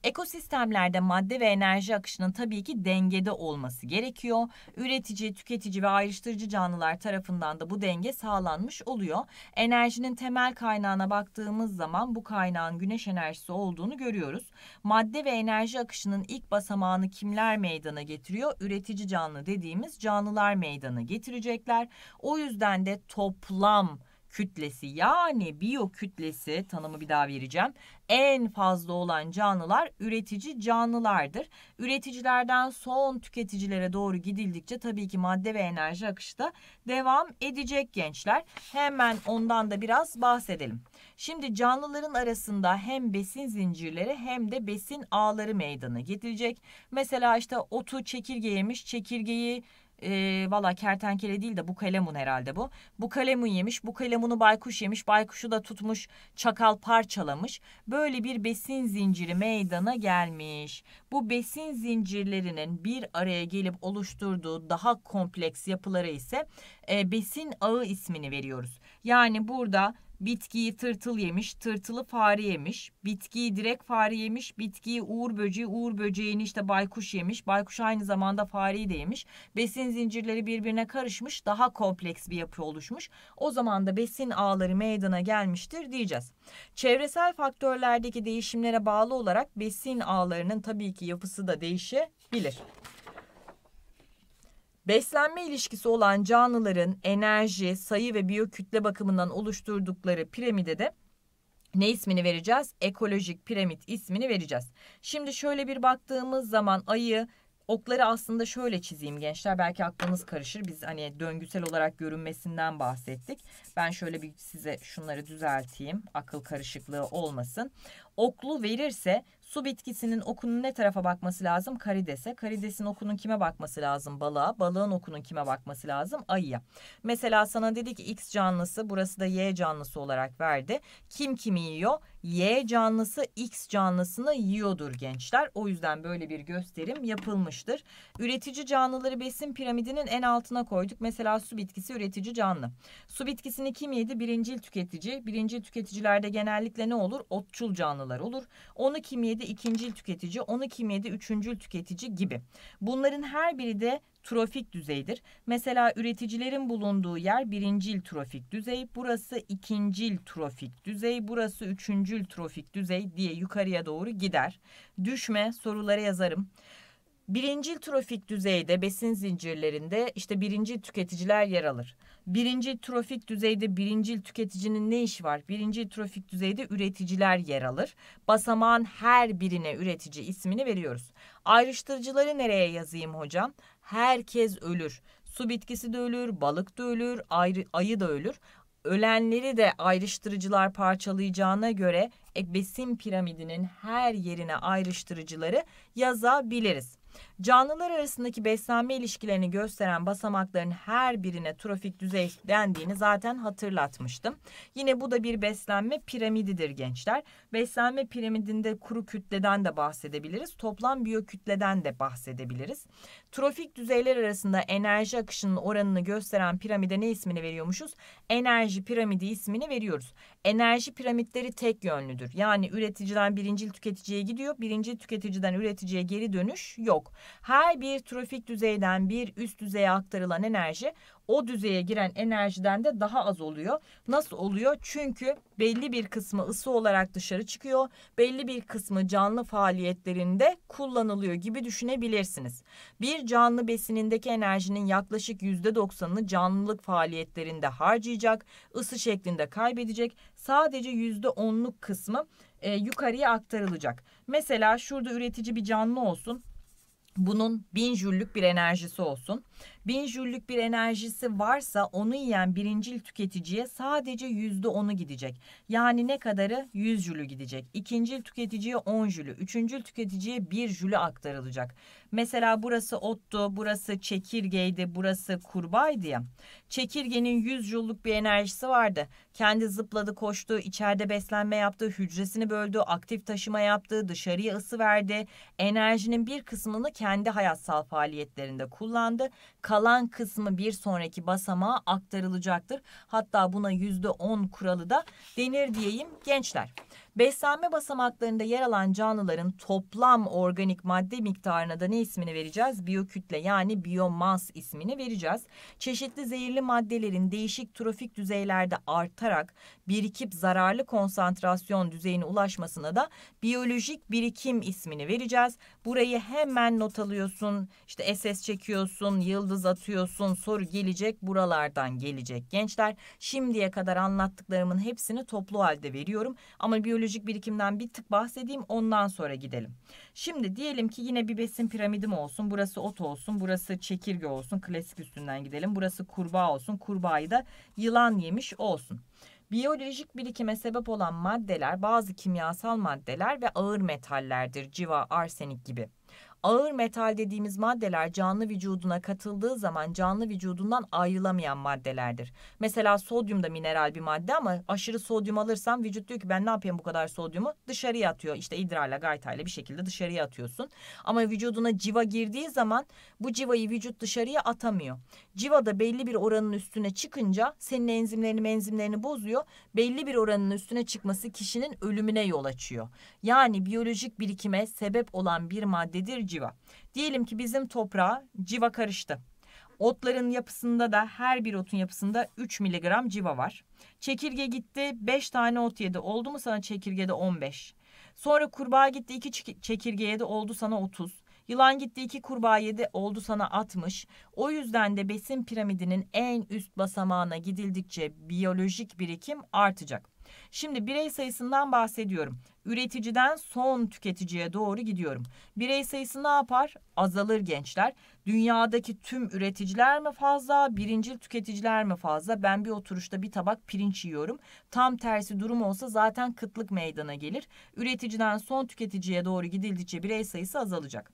Ekosistemlerde madde ve enerji akışının tabii ki dengede olması gerekiyor. Üretici, tüketici ve ayrıştırıcı canlılar tarafından da bu denge sağlanmış oluyor. Enerjinin temel kaynağına baktığımız zaman bu kaynağın güneş enerjisi olduğunu görüyoruz. Madde ve enerji akışının ilk basamağını kimler meydana getiriyor? Üretici canlı dediğimiz canlılar meydana getirecekler. O yüzden de toplam kütlesi yani biyo kütlesi tanımı bir daha vereceğim. En fazla olan canlılar üretici canlılardır. Üreticilerden son tüketicilere doğru gidildikçe tabii ki madde ve enerji akışı da devam edecek gençler. Hemen ondan da biraz bahsedelim. Şimdi canlıların arasında hem besin zincirleri hem de besin ağları meydana getirecek. Mesela işte otu çekirge yemiş, çekirgeyi e, valla kertenkele değil de bu kalemun herhalde bu. Bu kalemun yemiş, bu kalemunu baykuş yemiş, baykuşu da tutmuş, çakal parçalamış. Böyle bir besin zinciri meydana gelmiş. Bu besin zincirlerinin bir araya gelip oluşturduğu daha kompleks yapılara ise e, besin ağı ismini veriyoruz. Yani burada Bitkiyi tırtıl yemiş, tırtılı fare yemiş, bitkiyi direkt fare yemiş, bitkiyi uğur böceği, uğur böceğini işte baykuş yemiş, baykuş aynı zamanda fareyi de yemiş. Besin zincirleri birbirine karışmış, daha kompleks bir yapı oluşmuş. O zaman da besin ağları meydana gelmiştir diyeceğiz. Çevresel faktörlerdeki değişimlere bağlı olarak besin ağlarının tabii ki yapısı da değişebilir. Beslenme ilişkisi olan canlıların enerji, sayı ve biyokütle bakımından oluşturdukları piramide de ne ismini vereceğiz? Ekolojik piramit ismini vereceğiz. Şimdi şöyle bir baktığımız zaman ayı okları aslında şöyle çizeyim gençler. Belki aklınız karışır. Biz hani döngüsel olarak görünmesinden bahsettik. Ben şöyle bir size şunları düzelteyim. Akıl karışıklığı olmasın oklu verirse su bitkisinin okunun ne tarafa bakması lazım? Karidese. Karidesin okunun kime bakması lazım? Balığa. Balığın okunun kime bakması lazım? Ayıya. Mesela sana dedi ki X canlısı burası da Y canlısı olarak verdi. Kim kimi yiyor? Y canlısı X canlısını yiyordur gençler. O yüzden böyle bir gösterim yapılmıştır. Üretici canlıları besin piramidinin en altına koyduk. Mesela su bitkisi üretici canlı. Su bitkisini kim yedi? Birincil tüketici. Birincil tüketicilerde genellikle ne olur? Otçul canlı canlılar olur. 12.7 ikincil tüketici, onu kimyede üçüncü tüketici gibi. Bunların her biri de trofik düzeydir. Mesela üreticilerin bulunduğu yer birincil trofik düzey, burası ikincil trofik düzey, burası üçüncül trofik düzey diye yukarıya doğru gider. Düşme soruları yazarım. Birincil trofik düzeyde besin zincirlerinde işte birincil tüketiciler yer alır. Birincil trofik düzeyde birincil tüketicinin ne işi var? Birincil trofik düzeyde üreticiler yer alır. Basamağın her birine üretici ismini veriyoruz. Ayrıştırıcıları nereye yazayım hocam? Herkes ölür. Su bitkisi de ölür, balık da ölür, ayrı, ayı da ölür. Ölenleri de ayrıştırıcılar parçalayacağına göre e, besin piramidinin her yerine ayrıştırıcıları yazabiliriz. Canlılar arasındaki beslenme ilişkilerini gösteren basamakların her birine trofik düzey dendiğini zaten hatırlatmıştım. Yine bu da bir beslenme piramididir gençler. Beslenme piramidinde kuru kütleden de bahsedebiliriz. Toplam biyokütleden de bahsedebiliriz. Trofik düzeyler arasında enerji akışının oranını gösteren piramide ne ismini veriyormuşuz? Enerji piramidi ismini veriyoruz enerji piramitleri tek yönlüdür. Yani üreticiden birincil tüketiciye gidiyor, birincil tüketiciden üreticiye geri dönüş yok. Her bir trofik düzeyden bir üst düzeye aktarılan enerji o düzeye giren enerjiden de daha az oluyor. Nasıl oluyor? Çünkü belli bir kısmı ısı olarak dışarı çıkıyor. Belli bir kısmı canlı faaliyetlerinde kullanılıyor gibi düşünebilirsiniz. Bir canlı besinindeki enerjinin yaklaşık %90'ını canlılık faaliyetlerinde harcayacak, ısı şeklinde kaybedecek. Sadece %10'luk kısmı e, yukarıya aktarılacak. Mesela şurada üretici bir canlı olsun bunun bin jüllük bir enerjisi olsun. bin jüllük bir enerjisi varsa onu yiyen birincil tüketiciye sadece yüzde onu gidecek. Yani ne kadarı? yüz jülü gidecek. İkincil tüketiciye on jülü, üçüncül tüketiciye bir jülü aktarılacak. Mesela burası ottu, burası çekirgeydi, burası kurbaydı ya. Çekirgenin 100 yıllık bir enerjisi vardı. Kendi zıpladı, koştu, içeride beslenme yaptı, hücresini böldü, aktif taşıma yaptı, dışarıya ısı verdi. Enerjinin bir kısmını kendi hayatsal faaliyetlerinde kullandı. Kalan kısmı bir sonraki basamağa aktarılacaktır. Hatta buna %10 kuralı da denir diyeyim gençler. Beslenme basamaklarında yer alan canlıların toplam organik madde miktarına da ne ismini vereceğiz? Biyokütle yani biyomas ismini vereceğiz. Çeşitli zehirli maddelerin değişik trofik düzeylerde artarak birikip zararlı konsantrasyon düzeyine ulaşmasına da biyolojik birikim ismini vereceğiz. Burayı hemen not alıyorsun. İşte SS çekiyorsun, yıldız atıyorsun. Soru gelecek buralardan gelecek gençler. Şimdiye kadar anlattıklarımın hepsini toplu halde veriyorum. Ama biyolojik biyolojik birikimden bir tık bahsedeyim ondan sonra gidelim. Şimdi diyelim ki yine bir besin piramidim olsun. Burası ot olsun. Burası çekirge olsun. Klasik üstünden gidelim. Burası kurbağa olsun. Kurbağayı da yılan yemiş olsun. Biyolojik birikime sebep olan maddeler bazı kimyasal maddeler ve ağır metallerdir. Civa, arsenik gibi. Ağır metal dediğimiz maddeler canlı vücuduna katıldığı zaman canlı vücudundan ayrılamayan maddelerdir. Mesela sodyum da mineral bir madde ama aşırı sodyum alırsam vücut diyor ki ben ne yapayım bu kadar sodyumu? Dışarıya atıyor. İşte idrarla gaytayla bir şekilde dışarıya atıyorsun. Ama vücuduna civa girdiği zaman bu civayı vücut dışarıya atamıyor. Civa da belli bir oranın üstüne çıkınca senin enzimlerini menzimlerini bozuyor. Belli bir oranın üstüne çıkması kişinin ölümüne yol açıyor. Yani biyolojik birikime sebep olan bir maddedir civa. Diyelim ki bizim toprağa civa karıştı. Otların yapısında da her bir otun yapısında 3 miligram civa var. Çekirge gitti 5 tane ot yedi. Oldu mu sana çekirgede 15? Sonra kurbağa gitti 2 çekirge yedi oldu sana 30. Yılan gitti 2 kurbağa yedi oldu sana 60. O yüzden de besin piramidinin en üst basamağına gidildikçe biyolojik birikim artacak. Şimdi birey sayısından bahsediyorum. Üreticiden son tüketiciye doğru gidiyorum. Birey sayısı ne yapar? Azalır gençler. Dünyadaki tüm üreticiler mi fazla, birincil tüketiciler mi fazla? Ben bir oturuşta bir tabak pirinç yiyorum. Tam tersi durum olsa zaten kıtlık meydana gelir. Üreticiden son tüketiciye doğru gidildikçe birey sayısı azalacak.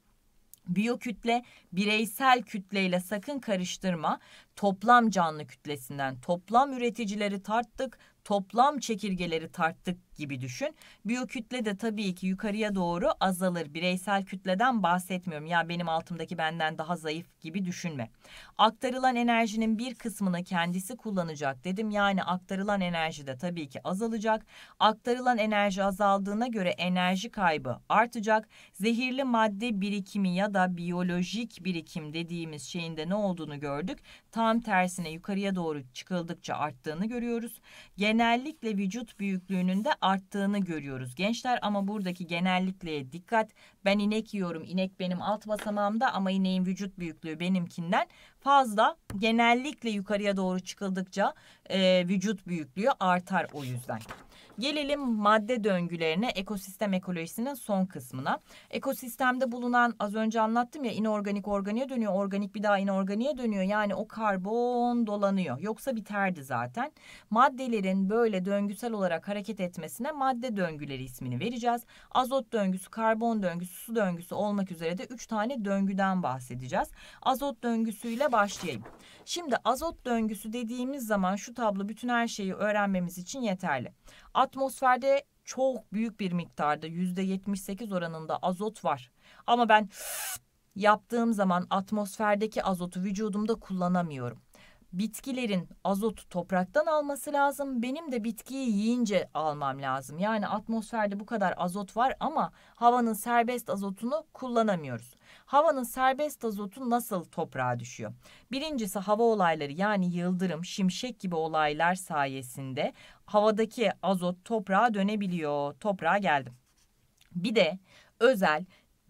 Biyokütle bireysel kütleyle sakın karıştırma. Toplam canlı kütlesinden toplam üreticileri tarttık, toplam çekirgeleri tarttık gibi düşün. Biyokütle de tabii ki yukarıya doğru azalır. Bireysel kütleden bahsetmiyorum. Ya benim altımdaki benden daha zayıf gibi düşünme. Aktarılan enerjinin bir kısmını kendisi kullanacak dedim. Yani aktarılan enerji de tabii ki azalacak. Aktarılan enerji azaldığına göre enerji kaybı artacak. Zehirli madde birikimi ya da biyolojik birikim dediğimiz şeyin de ne olduğunu gördük. Tam tersine yukarıya doğru çıkıldıkça arttığını görüyoruz. Genellikle vücut büyüklüğünün de arttığını görüyoruz gençler ama buradaki genellikle dikkat ben inek yiyorum inek benim alt basamağımda ama ineğin vücut büyüklüğü benimkinden fazla genellikle yukarıya doğru çıkıldıkça e, vücut büyüklüğü artar o yüzden. Gelelim madde döngülerine, ekosistem ekolojisinin son kısmına. Ekosistemde bulunan az önce anlattım ya inorganik organiğe dönüyor, organik bir daha inorganiğe dönüyor. Yani o karbon dolanıyor. Yoksa biterdi zaten. Maddelerin böyle döngüsel olarak hareket etmesine madde döngüleri ismini vereceğiz. Azot döngüsü, karbon döngüsü, su döngüsü olmak üzere de 3 tane döngüden bahsedeceğiz. Azot döngüsüyle başlayayım. Şimdi azot döngüsü dediğimiz zaman şu tablo bütün her şeyi öğrenmemiz için yeterli. Atmosferde çok büyük bir miktarda yüzde %78 oranında azot var. Ama ben yaptığım zaman atmosferdeki azotu vücudumda kullanamıyorum. Bitkilerin azotu topraktan alması lazım. Benim de bitkiyi yiyince almam lazım. Yani atmosferde bu kadar azot var ama havanın serbest azotunu kullanamıyoruz. Havanın serbest azotu nasıl toprağa düşüyor? Birincisi hava olayları yani yıldırım, şimşek gibi olaylar sayesinde havadaki azot toprağa dönebiliyor. Toprağa geldim. Bir de özel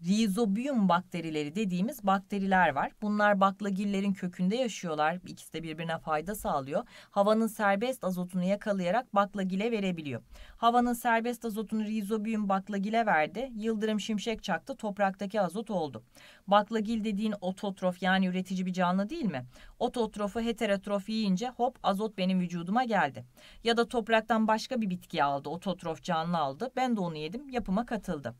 rizobium bakterileri dediğimiz bakteriler var. Bunlar baklagillerin kökünde yaşıyorlar. İkisi de birbirine fayda sağlıyor. Havanın serbest azotunu yakalayarak baklagile verebiliyor. Havanın serbest azotunu rizobium baklagile verdi. Yıldırım şimşek çaktı topraktaki azot oldu. Baklagil dediğin ototrof yani üretici bir canlı değil mi? Ototrofu heterotrof yiyince hop azot benim vücuduma geldi. Ya da topraktan başka bir bitki aldı ototrof canlı aldı. Ben de onu yedim yapıma katıldı.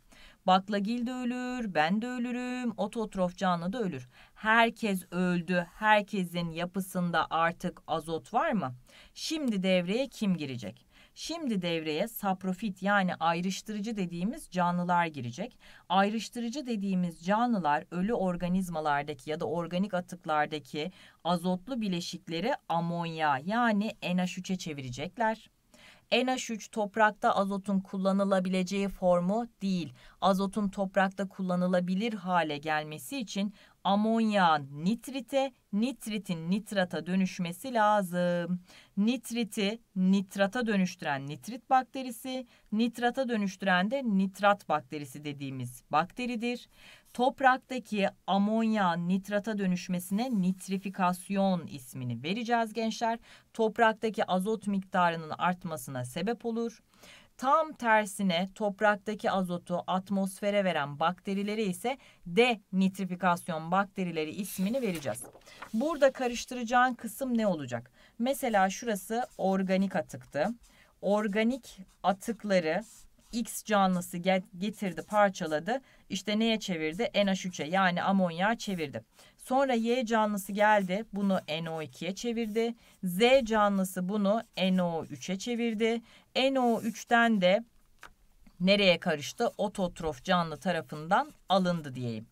Baklagil de ölür, ben de ölürüm, ototrof canlı da ölür. Herkes öldü, herkesin yapısında artık azot var mı? Şimdi devreye kim girecek? Şimdi devreye saprofit yani ayrıştırıcı dediğimiz canlılar girecek. Ayrıştırıcı dediğimiz canlılar ölü organizmalardaki ya da organik atıklardaki azotlu bileşikleri amonya yani NH3'e çevirecekler. NH3 toprakta azotun kullanılabileceği formu değil. Azotun toprakta kullanılabilir hale gelmesi için amonyağın nitrite, nitritin nitrata dönüşmesi lazım. Nitriti nitrata dönüştüren nitrit bakterisi, nitrata dönüştüren de nitrat bakterisi dediğimiz bakteridir. Topraktaki amonyağın nitrata dönüşmesine nitrifikasyon ismini vereceğiz gençler. Topraktaki azot miktarının artmasına sebep olur. Tam tersine topraktaki azotu atmosfere veren bakterileri ise denitrifikasyon bakterileri ismini vereceğiz. Burada karıştıracağın kısım ne olacak? Mesela şurası organik atıktı. Organik atıkları X canlısı getirdi parçaladı. İşte neye çevirdi? NH3'e yani amonyağa çevirdi. Sonra Y canlısı geldi bunu NO2'ye çevirdi. Z canlısı bunu NO3'e çevirdi. NO3'ten de nereye karıştı? Ototrof canlı tarafından alındı diyeyim.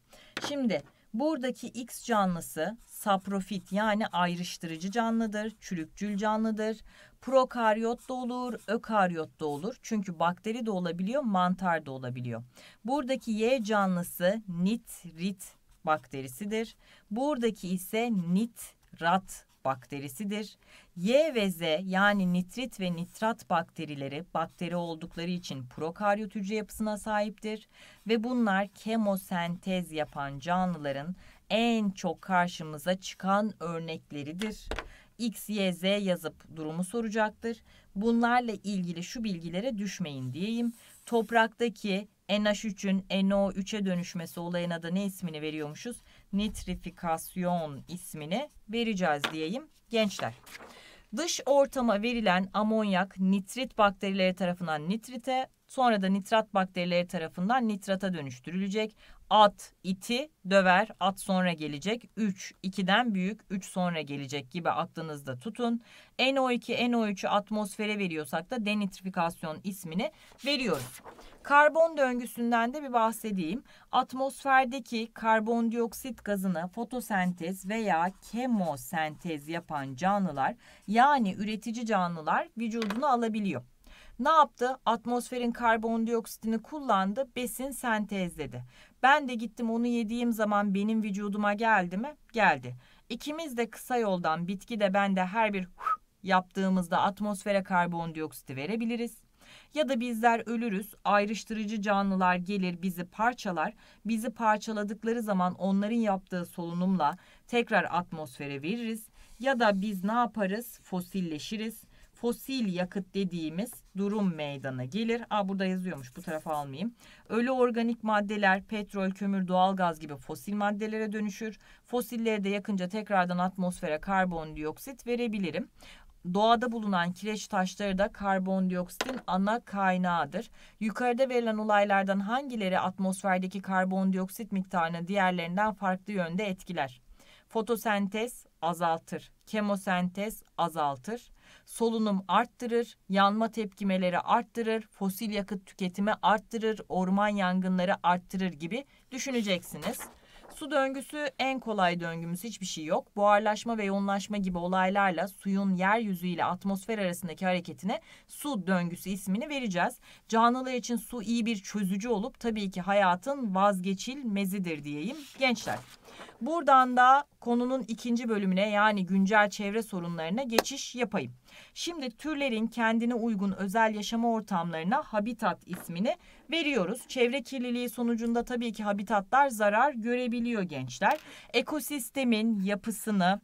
Şimdi buradaki X canlısı saprofit yani ayrıştırıcı canlıdır, çürükcül canlıdır. Prokaryot da olur, ökaryot da olur. Çünkü bakteri de olabiliyor, mantar da olabiliyor. Buradaki Y canlısı nitrit bakterisidir. Buradaki ise nitrat bakterisidir. Y ve Z yani nitrit ve nitrat bakterileri bakteri oldukları için prokaryot hücre yapısına sahiptir ve bunlar kemosentez yapan canlıların en çok karşımıza çıkan örnekleridir. X, Y, Z yazıp durumu soracaktır. Bunlarla ilgili şu bilgilere düşmeyin diyeyim. Topraktaki NH3'ün NO3'e dönüşmesi olayına da ne ismini veriyormuşuz? Nitrifikasyon ismini vereceğiz diyeyim gençler. Dış ortama verilen amonyak nitrit bakterileri tarafından nitrite, sonra da nitrat bakterileri tarafından nitrata dönüştürülecek. At iti döver. At sonra gelecek. 3 2'den büyük 3 sonra gelecek gibi aklınızda tutun. NO2 NO3'ü atmosfere veriyorsak da denitrifikasyon ismini veriyoruz. Karbon döngüsünden de bir bahsedeyim. Atmosferdeki karbondioksit gazını fotosentez veya kemosentez yapan canlılar yani üretici canlılar vücudunu alabiliyor. Ne yaptı? Atmosferin karbondioksitini kullandı, besin sentezledi. Ben de gittim onu yediğim zaman benim vücuduma geldi mi? Geldi. İkimiz de kısa yoldan bitki de ben de her bir yaptığımızda atmosfere karbondioksiti verebiliriz. Ya da bizler ölürüz, ayrıştırıcı canlılar gelir bizi parçalar, bizi parçaladıkları zaman onların yaptığı solunumla tekrar atmosfere veririz. Ya da biz ne yaparız? Fosilleşiriz. Fosil yakıt dediğimiz durum meydana gelir. Aa burada yazıyormuş bu tarafa almayayım. Ölü organik maddeler petrol, kömür, doğalgaz gibi fosil maddelere dönüşür. Fosilleri de yakınca tekrardan atmosfere karbondioksit verebilirim. Doğada bulunan kireç taşları da karbondioksitin ana kaynağıdır. Yukarıda verilen olaylardan hangileri atmosferdeki karbondioksit miktarını diğerlerinden farklı yönde etkiler? Fotosentez azaltır, kemosentez azaltır, solunum arttırır, yanma tepkimeleri arttırır, fosil yakıt tüketimi arttırır, orman yangınları arttırır gibi düşüneceksiniz. Su döngüsü en kolay döngümüz hiçbir şey yok. Buharlaşma ve yoğunlaşma gibi olaylarla suyun yeryüzü ile atmosfer arasındaki hareketine su döngüsü ismini vereceğiz. Canlılar için su iyi bir çözücü olup tabii ki hayatın vazgeçilmezidir diyeyim gençler. Buradan da konunun ikinci bölümüne yani güncel çevre sorunlarına geçiş yapayım. Şimdi türlerin kendine uygun özel yaşama ortamlarına habitat ismini veriyoruz. Çevre kirliliği sonucunda tabii ki habitatlar zarar görebiliyor gençler. Ekosistemin yapısını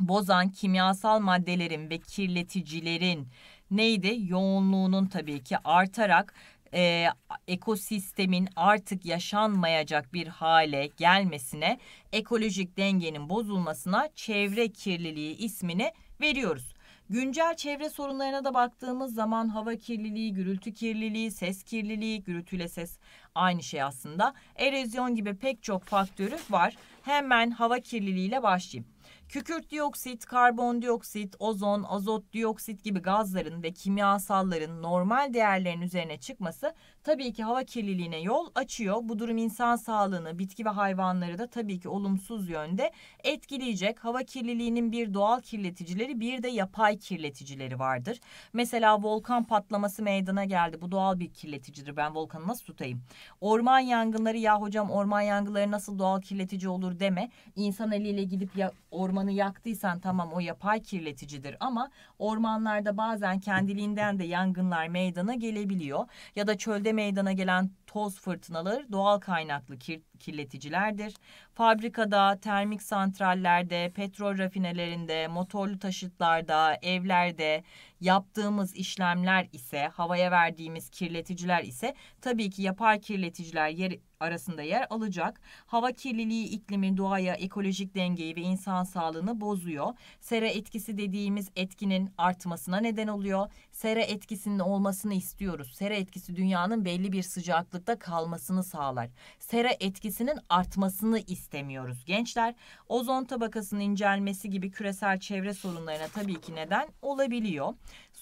bozan kimyasal maddelerin ve kirleticilerin neydi? Yoğunluğunun tabii ki artarak e, ekosistemin artık yaşanmayacak bir hale gelmesine, ekolojik dengenin bozulmasına çevre kirliliği ismini veriyoruz. Güncel çevre sorunlarına da baktığımız zaman hava kirliliği, gürültü kirliliği, ses kirliliği, gürültüyle ses aynı şey aslında. Erozyon gibi pek çok faktörü var. Hemen hava kirliliğiyle başlayayım. Kükürt dioksit, karbondioksit, ozon, azot dioksit gibi gazların ve kimyasalların normal değerlerin üzerine çıkması tabii ki hava kirliliğine yol açıyor. Bu durum insan sağlığını, bitki ve hayvanları da tabii ki olumsuz yönde etkileyecek. Hava kirliliğinin bir doğal kirleticileri bir de yapay kirleticileri vardır. Mesela volkan patlaması meydana geldi. Bu doğal bir kirleticidir. Ben volkanı nasıl tutayım? Orman yangınları ya hocam orman yangınları nasıl doğal kirletici olur deme. İnsan eliyle gidip ya, ormanı yaktıysan tamam o yapay kirleticidir ama ormanlarda bazen kendiliğinden de yangınlar meydana gelebiliyor. Ya da çölde meydana gelen toz fırtınaları doğal kaynaklı kir kirleticilerdir. Fabrikada, termik santrallerde, petrol rafinelerinde, motorlu taşıtlarda, evlerde yaptığımız işlemler ise, havaya verdiğimiz kirleticiler ise tabii ki yapar kirleticiler yer arasında yer alacak. Hava kirliliği iklimi, doğaya, ekolojik dengeyi ve insan sağlığını bozuyor. Sera etkisi dediğimiz etkinin artmasına neden oluyor. Sera etkisinin olmasını istiyoruz. Sera etkisi dünyanın belli bir sıcaklıkta kalmasını sağlar. Sera etkisi etkisinin artmasını istemiyoruz gençler. Ozon tabakasının incelmesi gibi küresel çevre sorunlarına tabii ki neden olabiliyor.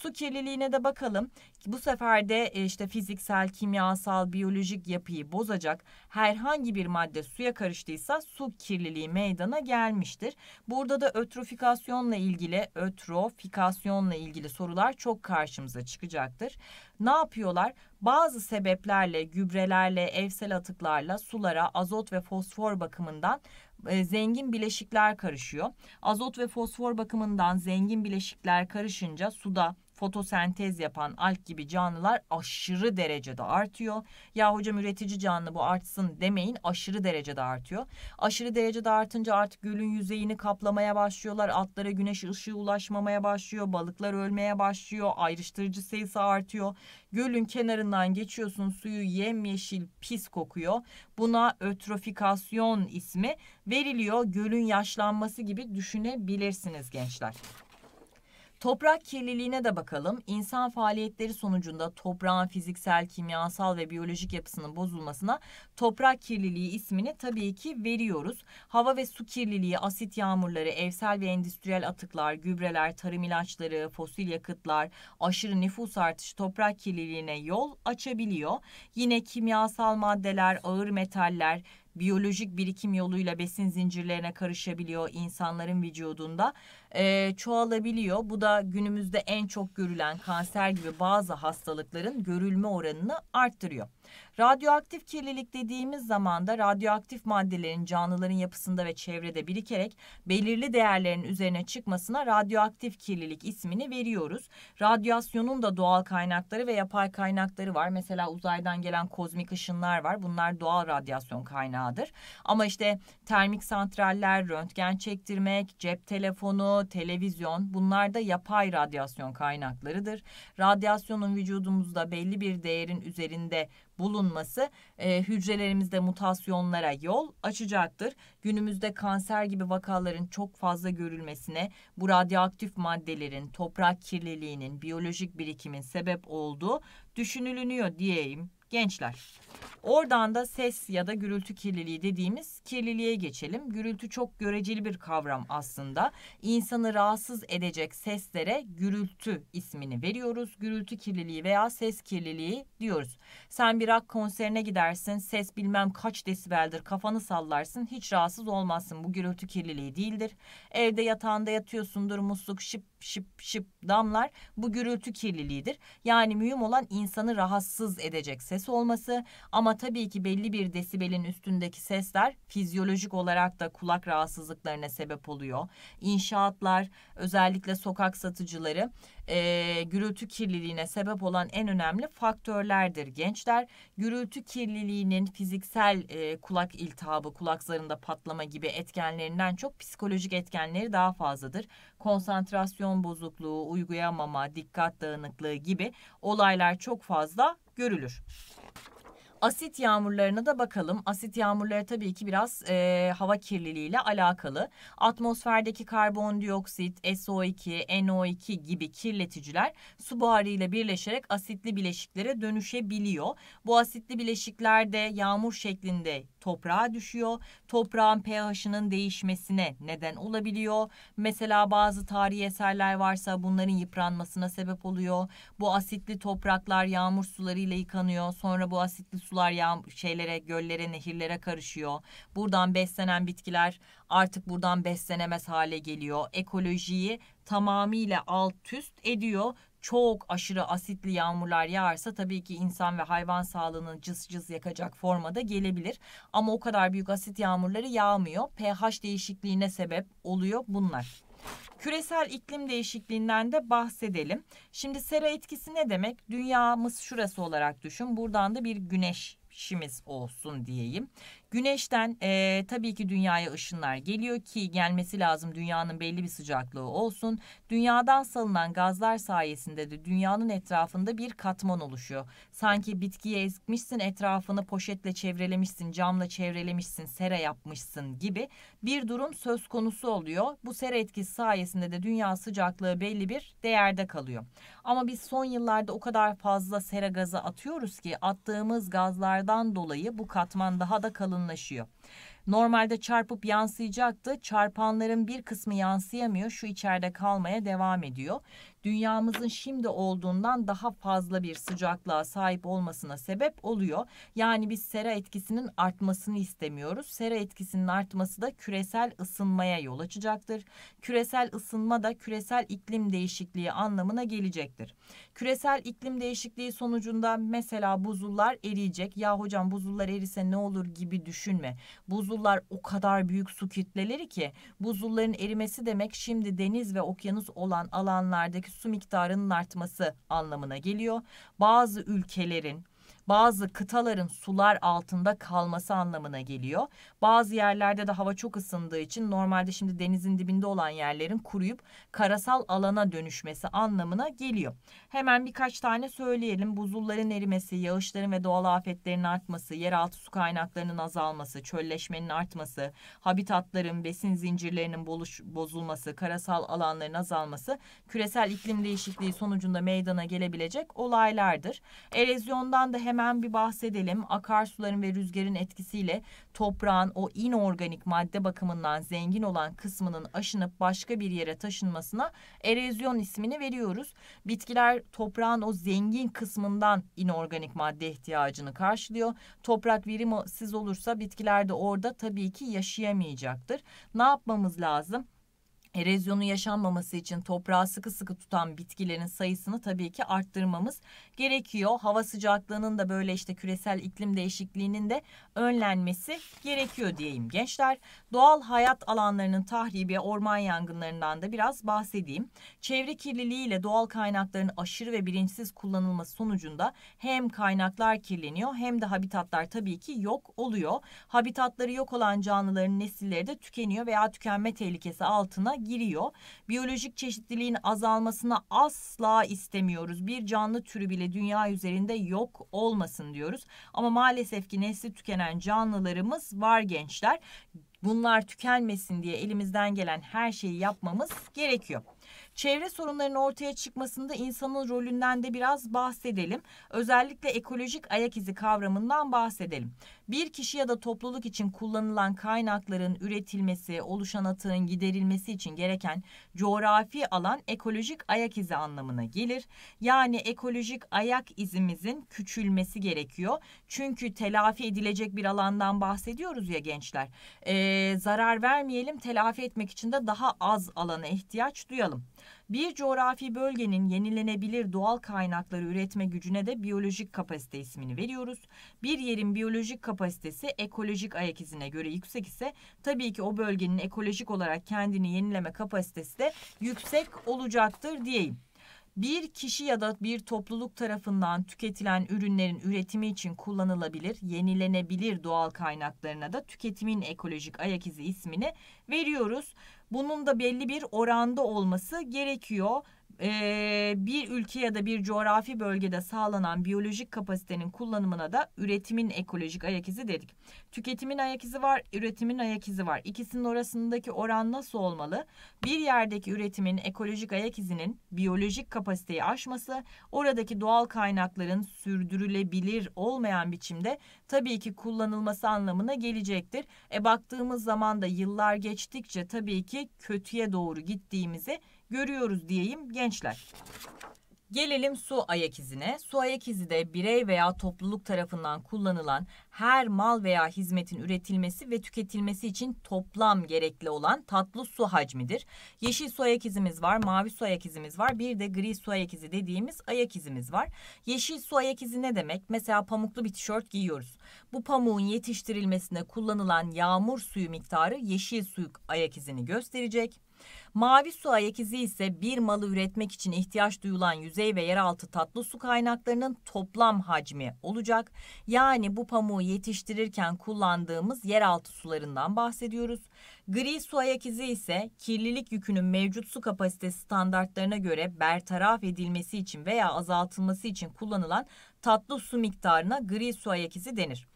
Su kirliliğine de bakalım. Bu sefer de e, işte fiziksel, kimyasal, biyolojik yapıyı bozacak herhangi bir madde suya karıştıysa su kirliliği meydana gelmiştir. Burada da ötrofikasyonla ilgili, ötrofikasyonla ilgili sorular çok karşımıza çıkacaktır. Ne yapıyorlar? Bazı sebeplerle, gübrelerle, evsel atıklarla sulara azot ve fosfor bakımından e, zengin bileşikler karışıyor. Azot ve fosfor bakımından zengin bileşikler karışınca suda fotosentez yapan alg gibi canlılar aşırı derecede artıyor. Ya hocam üretici canlı bu artsın demeyin aşırı derecede artıyor. Aşırı derecede artınca artık gölün yüzeyini kaplamaya başlıyorlar. atlara güneş ışığı ulaşmamaya başlıyor. Balıklar ölmeye başlıyor. Ayrıştırıcı sayısı artıyor. Gölün kenarından geçiyorsun suyu yemyeşil pis kokuyor. Buna ötrofikasyon ismi veriliyor. Gölün yaşlanması gibi düşünebilirsiniz gençler. Toprak kirliliğine de bakalım. İnsan faaliyetleri sonucunda toprağın fiziksel, kimyasal ve biyolojik yapısının bozulmasına toprak kirliliği ismini tabii ki veriyoruz. Hava ve su kirliliği, asit yağmurları, evsel ve endüstriyel atıklar, gübreler, tarım ilaçları, fosil yakıtlar, aşırı nüfus artışı toprak kirliliğine yol açabiliyor. Yine kimyasal maddeler, ağır metaller, biyolojik birikim yoluyla besin zincirlerine karışabiliyor insanların vücudunda e, çoğalabiliyor. Bu da günümüzde en çok görülen kanser gibi bazı hastalıkların görülme oranını arttırıyor. Radyoaktif kirlilik dediğimiz zaman da radyoaktif maddelerin canlıların yapısında ve çevrede birikerek belirli değerlerin üzerine çıkmasına radyoaktif kirlilik ismini veriyoruz. Radyasyonun da doğal kaynakları ve yapay kaynakları var. Mesela uzaydan gelen kozmik ışınlar var. Bunlar doğal radyasyon kaynağıdır. Ama işte termik santraller, röntgen çektirmek, cep telefonu, televizyon bunlar da yapay radyasyon kaynaklarıdır. Radyasyonun vücudumuzda belli bir değerin üzerinde bulunması e, hücrelerimizde mutasyonlara yol açacaktır. Günümüzde kanser gibi vakaların çok fazla görülmesine bu radyoaktif maddelerin, toprak kirliliğinin, biyolojik birikimin sebep olduğu düşünülünüyor diyeyim gençler. Oradan da ses ya da gürültü kirliliği dediğimiz kirliliğe geçelim. Gürültü çok göreceli bir kavram aslında. İnsanı rahatsız edecek seslere gürültü ismini veriyoruz. Gürültü kirliliği veya ses kirliliği diyoruz. Sen bir rock konserine gidersin, ses bilmem kaç desibeldir, kafanı sallarsın, hiç rahatsız olmazsın. Bu gürültü kirliliği değildir. Evde yatağında yatıyorsundur, musluk şıp şıp şıp damlar. Bu gürültü kirliliğidir. Yani mühim olan insanı rahatsız edecek ses olması. Ama tabii ki belli bir desibelin üstündeki sesler fizyolojik olarak da kulak rahatsızlıklarına sebep oluyor. İnşaatlar özellikle sokak satıcıları e, gürültü kirliliğine sebep olan en önemli faktörlerdir. Gençler gürültü kirliliğinin fiziksel e, kulak iltihabı, kulak zarında patlama gibi etkenlerinden çok psikolojik etkenleri daha fazladır. Konsantrasyon bozukluğu, uyguyamama, dikkat dağınıklığı gibi olaylar çok fazla görülür. Asit yağmurlarına da bakalım. Asit yağmurları tabii ki biraz e, hava kirliliğiyle alakalı. Atmosferdeki karbondioksit, SO2, NO2 gibi kirleticiler su buharıyla birleşerek asitli bileşiklere dönüşebiliyor. Bu asitli bileşikler de yağmur şeklinde toprağa düşüyor toprağın pH'ının değişmesine neden olabiliyor. Mesela bazı tarihi eserler varsa bunların yıpranmasına sebep oluyor. Bu asitli topraklar yağmur sularıyla yıkanıyor. Sonra bu asitli sular yağ şeylere, göllere, nehirlere karışıyor. Buradan beslenen bitkiler artık buradan beslenemez hale geliyor. Ekolojiyi tamamıyla alt üst ediyor çok aşırı asitli yağmurlar yağarsa tabii ki insan ve hayvan sağlığını cız cız yakacak formada gelebilir. Ama o kadar büyük asit yağmurları yağmıyor. pH değişikliğine sebep oluyor bunlar. Küresel iklim değişikliğinden de bahsedelim. Şimdi sera etkisi ne demek? Dünyamız şurası olarak düşün. Buradan da bir güneş şimiz olsun diyeyim. Güneşten e, tabii ki dünyaya ışınlar geliyor ki gelmesi lazım dünyanın belli bir sıcaklığı olsun. Dünyadan salınan gazlar sayesinde de dünyanın etrafında bir katman oluşuyor. Sanki bitkiye ezmişsin etrafını poşetle çevrelemişsin, camla çevrelemişsin, sera yapmışsın gibi bir durum söz konusu oluyor. Bu sera etkisi sayesinde de dünya sıcaklığı belli bir değerde kalıyor. Ama biz son yıllarda o kadar fazla sera gazı atıyoruz ki attığımız gazlardan dolayı bu katman daha da kalın kalınlaşıyor. Normalde çarpıp yansıyacaktı. Çarpanların bir kısmı yansıyamıyor. Şu içeride kalmaya devam ediyor dünyamızın şimdi olduğundan daha fazla bir sıcaklığa sahip olmasına sebep oluyor. Yani biz sera etkisinin artmasını istemiyoruz. Sera etkisinin artması da küresel ısınmaya yol açacaktır. Küresel ısınma da küresel iklim değişikliği anlamına gelecektir. Küresel iklim değişikliği sonucunda mesela buzullar eriyecek. Ya hocam buzullar erise ne olur gibi düşünme. Buzullar o kadar büyük su kitleleri ki buzulların erimesi demek şimdi deniz ve okyanus olan alanlardaki su miktarının artması anlamına geliyor. Bazı ülkelerin bazı kıtaların sular altında kalması anlamına geliyor. Bazı yerlerde de hava çok ısındığı için normalde şimdi denizin dibinde olan yerlerin kuruyup karasal alana dönüşmesi anlamına geliyor. Hemen birkaç tane söyleyelim. Buzulların erimesi, yağışların ve doğal afetlerin artması, yeraltı su kaynaklarının azalması, çölleşmenin artması, habitatların, besin zincirlerinin boluş, bozulması, karasal alanların azalması küresel iklim değişikliği sonucunda meydana gelebilecek olaylardır. Erozyondan da hemen hemen bir bahsedelim. Akarsuların ve rüzgarın etkisiyle toprağın o inorganik madde bakımından zengin olan kısmının aşınıp başka bir yere taşınmasına erozyon ismini veriyoruz. Bitkiler toprağın o zengin kısmından inorganik madde ihtiyacını karşılıyor. Toprak verimsiz olursa bitkiler de orada tabii ki yaşayamayacaktır. Ne yapmamız lazım? erozyonu yaşanmaması için toprağı sıkı sıkı tutan bitkilerin sayısını tabii ki arttırmamız gerekiyor. Hava sıcaklığının da böyle işte küresel iklim değişikliğinin de önlenmesi gerekiyor diyeyim gençler. Doğal hayat alanlarının tahribi, orman yangınlarından da biraz bahsedeyim. Çevre kirliliği ile doğal kaynakların aşırı ve bilinçsiz kullanılması sonucunda hem kaynaklar kirleniyor hem de habitatlar tabii ki yok oluyor. Habitatları yok olan canlıların nesilleri de tükeniyor veya tükenme tehlikesi altına giriyor. Biyolojik çeşitliliğin azalmasını asla istemiyoruz. Bir canlı türü bile dünya üzerinde yok olmasın diyoruz. Ama maalesef ki nesli tükenen canlılarımız var gençler. Bunlar tükenmesin diye elimizden gelen her şeyi yapmamız gerekiyor. Çevre sorunlarının ortaya çıkmasında insanın rolünden de biraz bahsedelim. Özellikle ekolojik ayak izi kavramından bahsedelim. Bir kişi ya da topluluk için kullanılan kaynakların üretilmesi, oluşan atığın giderilmesi için gereken coğrafi alan ekolojik ayak izi anlamına gelir. Yani ekolojik ayak izimizin küçülmesi gerekiyor. Çünkü telafi edilecek bir alandan bahsediyoruz ya gençler. Ee, zarar vermeyelim, telafi etmek için de daha az alana ihtiyaç duyalım. Bir coğrafi bölgenin yenilenebilir doğal kaynakları üretme gücüne de biyolojik kapasite ismini veriyoruz. Bir yerin biyolojik kapasitesi ekolojik ayak izine göre yüksek ise tabii ki o bölgenin ekolojik olarak kendini yenileme kapasitesi de yüksek olacaktır diyeyim bir kişi ya da bir topluluk tarafından tüketilen ürünlerin üretimi için kullanılabilir, yenilenebilir doğal kaynaklarına da tüketimin ekolojik ayak izi ismini veriyoruz. Bunun da belli bir oranda olması gerekiyor e, bir ülke ya da bir coğrafi bölgede sağlanan biyolojik kapasitenin kullanımına da üretimin ekolojik ayak izi dedik. Tüketimin ayak izi var, üretimin ayak izi var. İkisinin arasındaki oran nasıl olmalı? Bir yerdeki üretimin ekolojik ayak izinin biyolojik kapasiteyi aşması, oradaki doğal kaynakların sürdürülebilir olmayan biçimde tabii ki kullanılması anlamına gelecektir. E baktığımız zaman da yıllar geçtikçe tabii ki kötüye doğru gittiğimizi görüyoruz diyeyim gençler. Gelelim su ayak izine. Su ayak izi de birey veya topluluk tarafından kullanılan her mal veya hizmetin üretilmesi ve tüketilmesi için toplam gerekli olan tatlı su hacmidir. Yeşil su ayak izimiz var, mavi su ayak izimiz var, bir de gri su ayak izi dediğimiz ayak izimiz var. Yeşil su ayak izi ne demek? Mesela pamuklu bir tişört giyiyoruz. Bu pamuğun yetiştirilmesine kullanılan yağmur suyu miktarı yeşil su ayak izini gösterecek. Mavi su ayak izi ise bir malı üretmek için ihtiyaç duyulan yüzey ve yeraltı tatlı su kaynaklarının toplam hacmi olacak. Yani bu pamuğu yetiştirirken kullandığımız yeraltı sularından bahsediyoruz. Gri su ayak izi ise kirlilik yükünün mevcut su kapasitesi standartlarına göre bertaraf edilmesi için veya azaltılması için kullanılan tatlı su miktarına gri su ayak izi denir.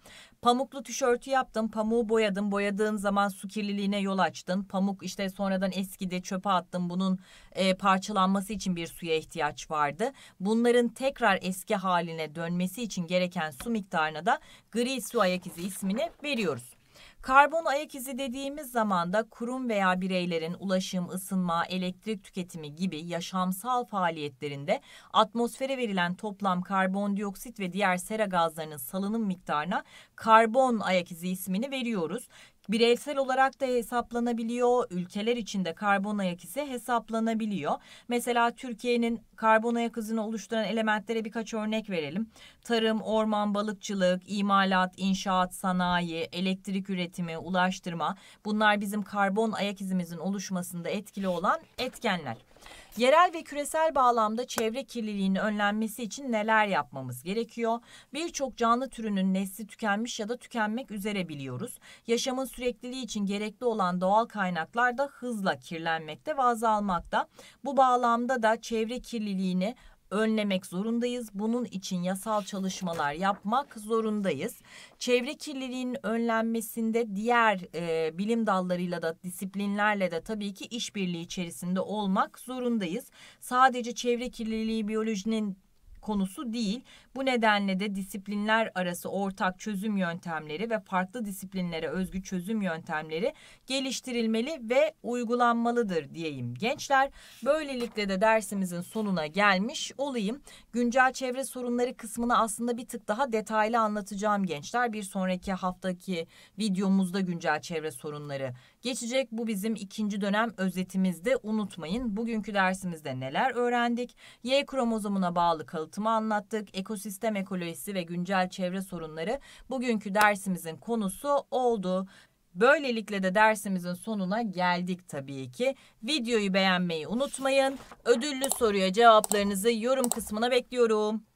Pamuklu tişörtü yaptın, pamuğu boyadın. Boyadığın zaman su kirliliğine yol açtın. Pamuk işte sonradan eskidi, çöpe attın. Bunun e, parçalanması için bir suya ihtiyaç vardı. Bunların tekrar eski haline dönmesi için gereken su miktarına da gri su ayak izi ismini veriyoruz. Karbon ayak izi dediğimiz zaman da kurum veya bireylerin ulaşım, ısınma, elektrik tüketimi gibi yaşamsal faaliyetlerinde atmosfere verilen toplam karbondioksit ve diğer sera gazlarının salınım miktarına karbon ayak izi ismini veriyoruz. Bireysel olarak da hesaplanabiliyor, ülkeler içinde karbon ayak izi hesaplanabiliyor. Mesela Türkiye'nin karbon ayak izini oluşturan elementlere birkaç örnek verelim. Tarım, orman, balıkçılık, imalat, inşaat, sanayi, elektrik üretimi, ulaştırma bunlar bizim karbon ayak izimizin oluşmasında etkili olan etkenler. Yerel ve küresel bağlamda çevre kirliliğinin önlenmesi için neler yapmamız gerekiyor? Birçok canlı türünün nesli tükenmiş ya da tükenmek üzere biliyoruz. Yaşamın sürekliliği için gerekli olan doğal kaynaklar da hızla kirlenmekte ve azalmakta. Bu bağlamda da çevre kirliliğini önlemek zorundayız. Bunun için yasal çalışmalar yapmak zorundayız. Çevre kirliliğinin önlenmesinde diğer e, bilim dallarıyla da disiplinlerle de tabii ki işbirliği içerisinde olmak zorundayız. Sadece çevre kirliliği biyolojinin konusu değil. Bu nedenle de disiplinler arası ortak çözüm yöntemleri ve farklı disiplinlere özgü çözüm yöntemleri geliştirilmeli ve uygulanmalıdır diyeyim gençler. Böylelikle de dersimizin sonuna gelmiş olayım. Güncel çevre sorunları kısmını aslında bir tık daha detaylı anlatacağım gençler. Bir sonraki haftaki videomuzda güncel çevre sorunları geçecek. Bu bizim ikinci dönem özetimizde unutmayın. Bugünkü dersimizde neler öğrendik? Y kromozomuna bağlı kalıtımı anlattık. Ekosistem ekosistem ekolojisi ve güncel çevre sorunları bugünkü dersimizin konusu oldu. Böylelikle de dersimizin sonuna geldik tabii ki. Videoyu beğenmeyi unutmayın. Ödüllü soruya cevaplarınızı yorum kısmına bekliyorum.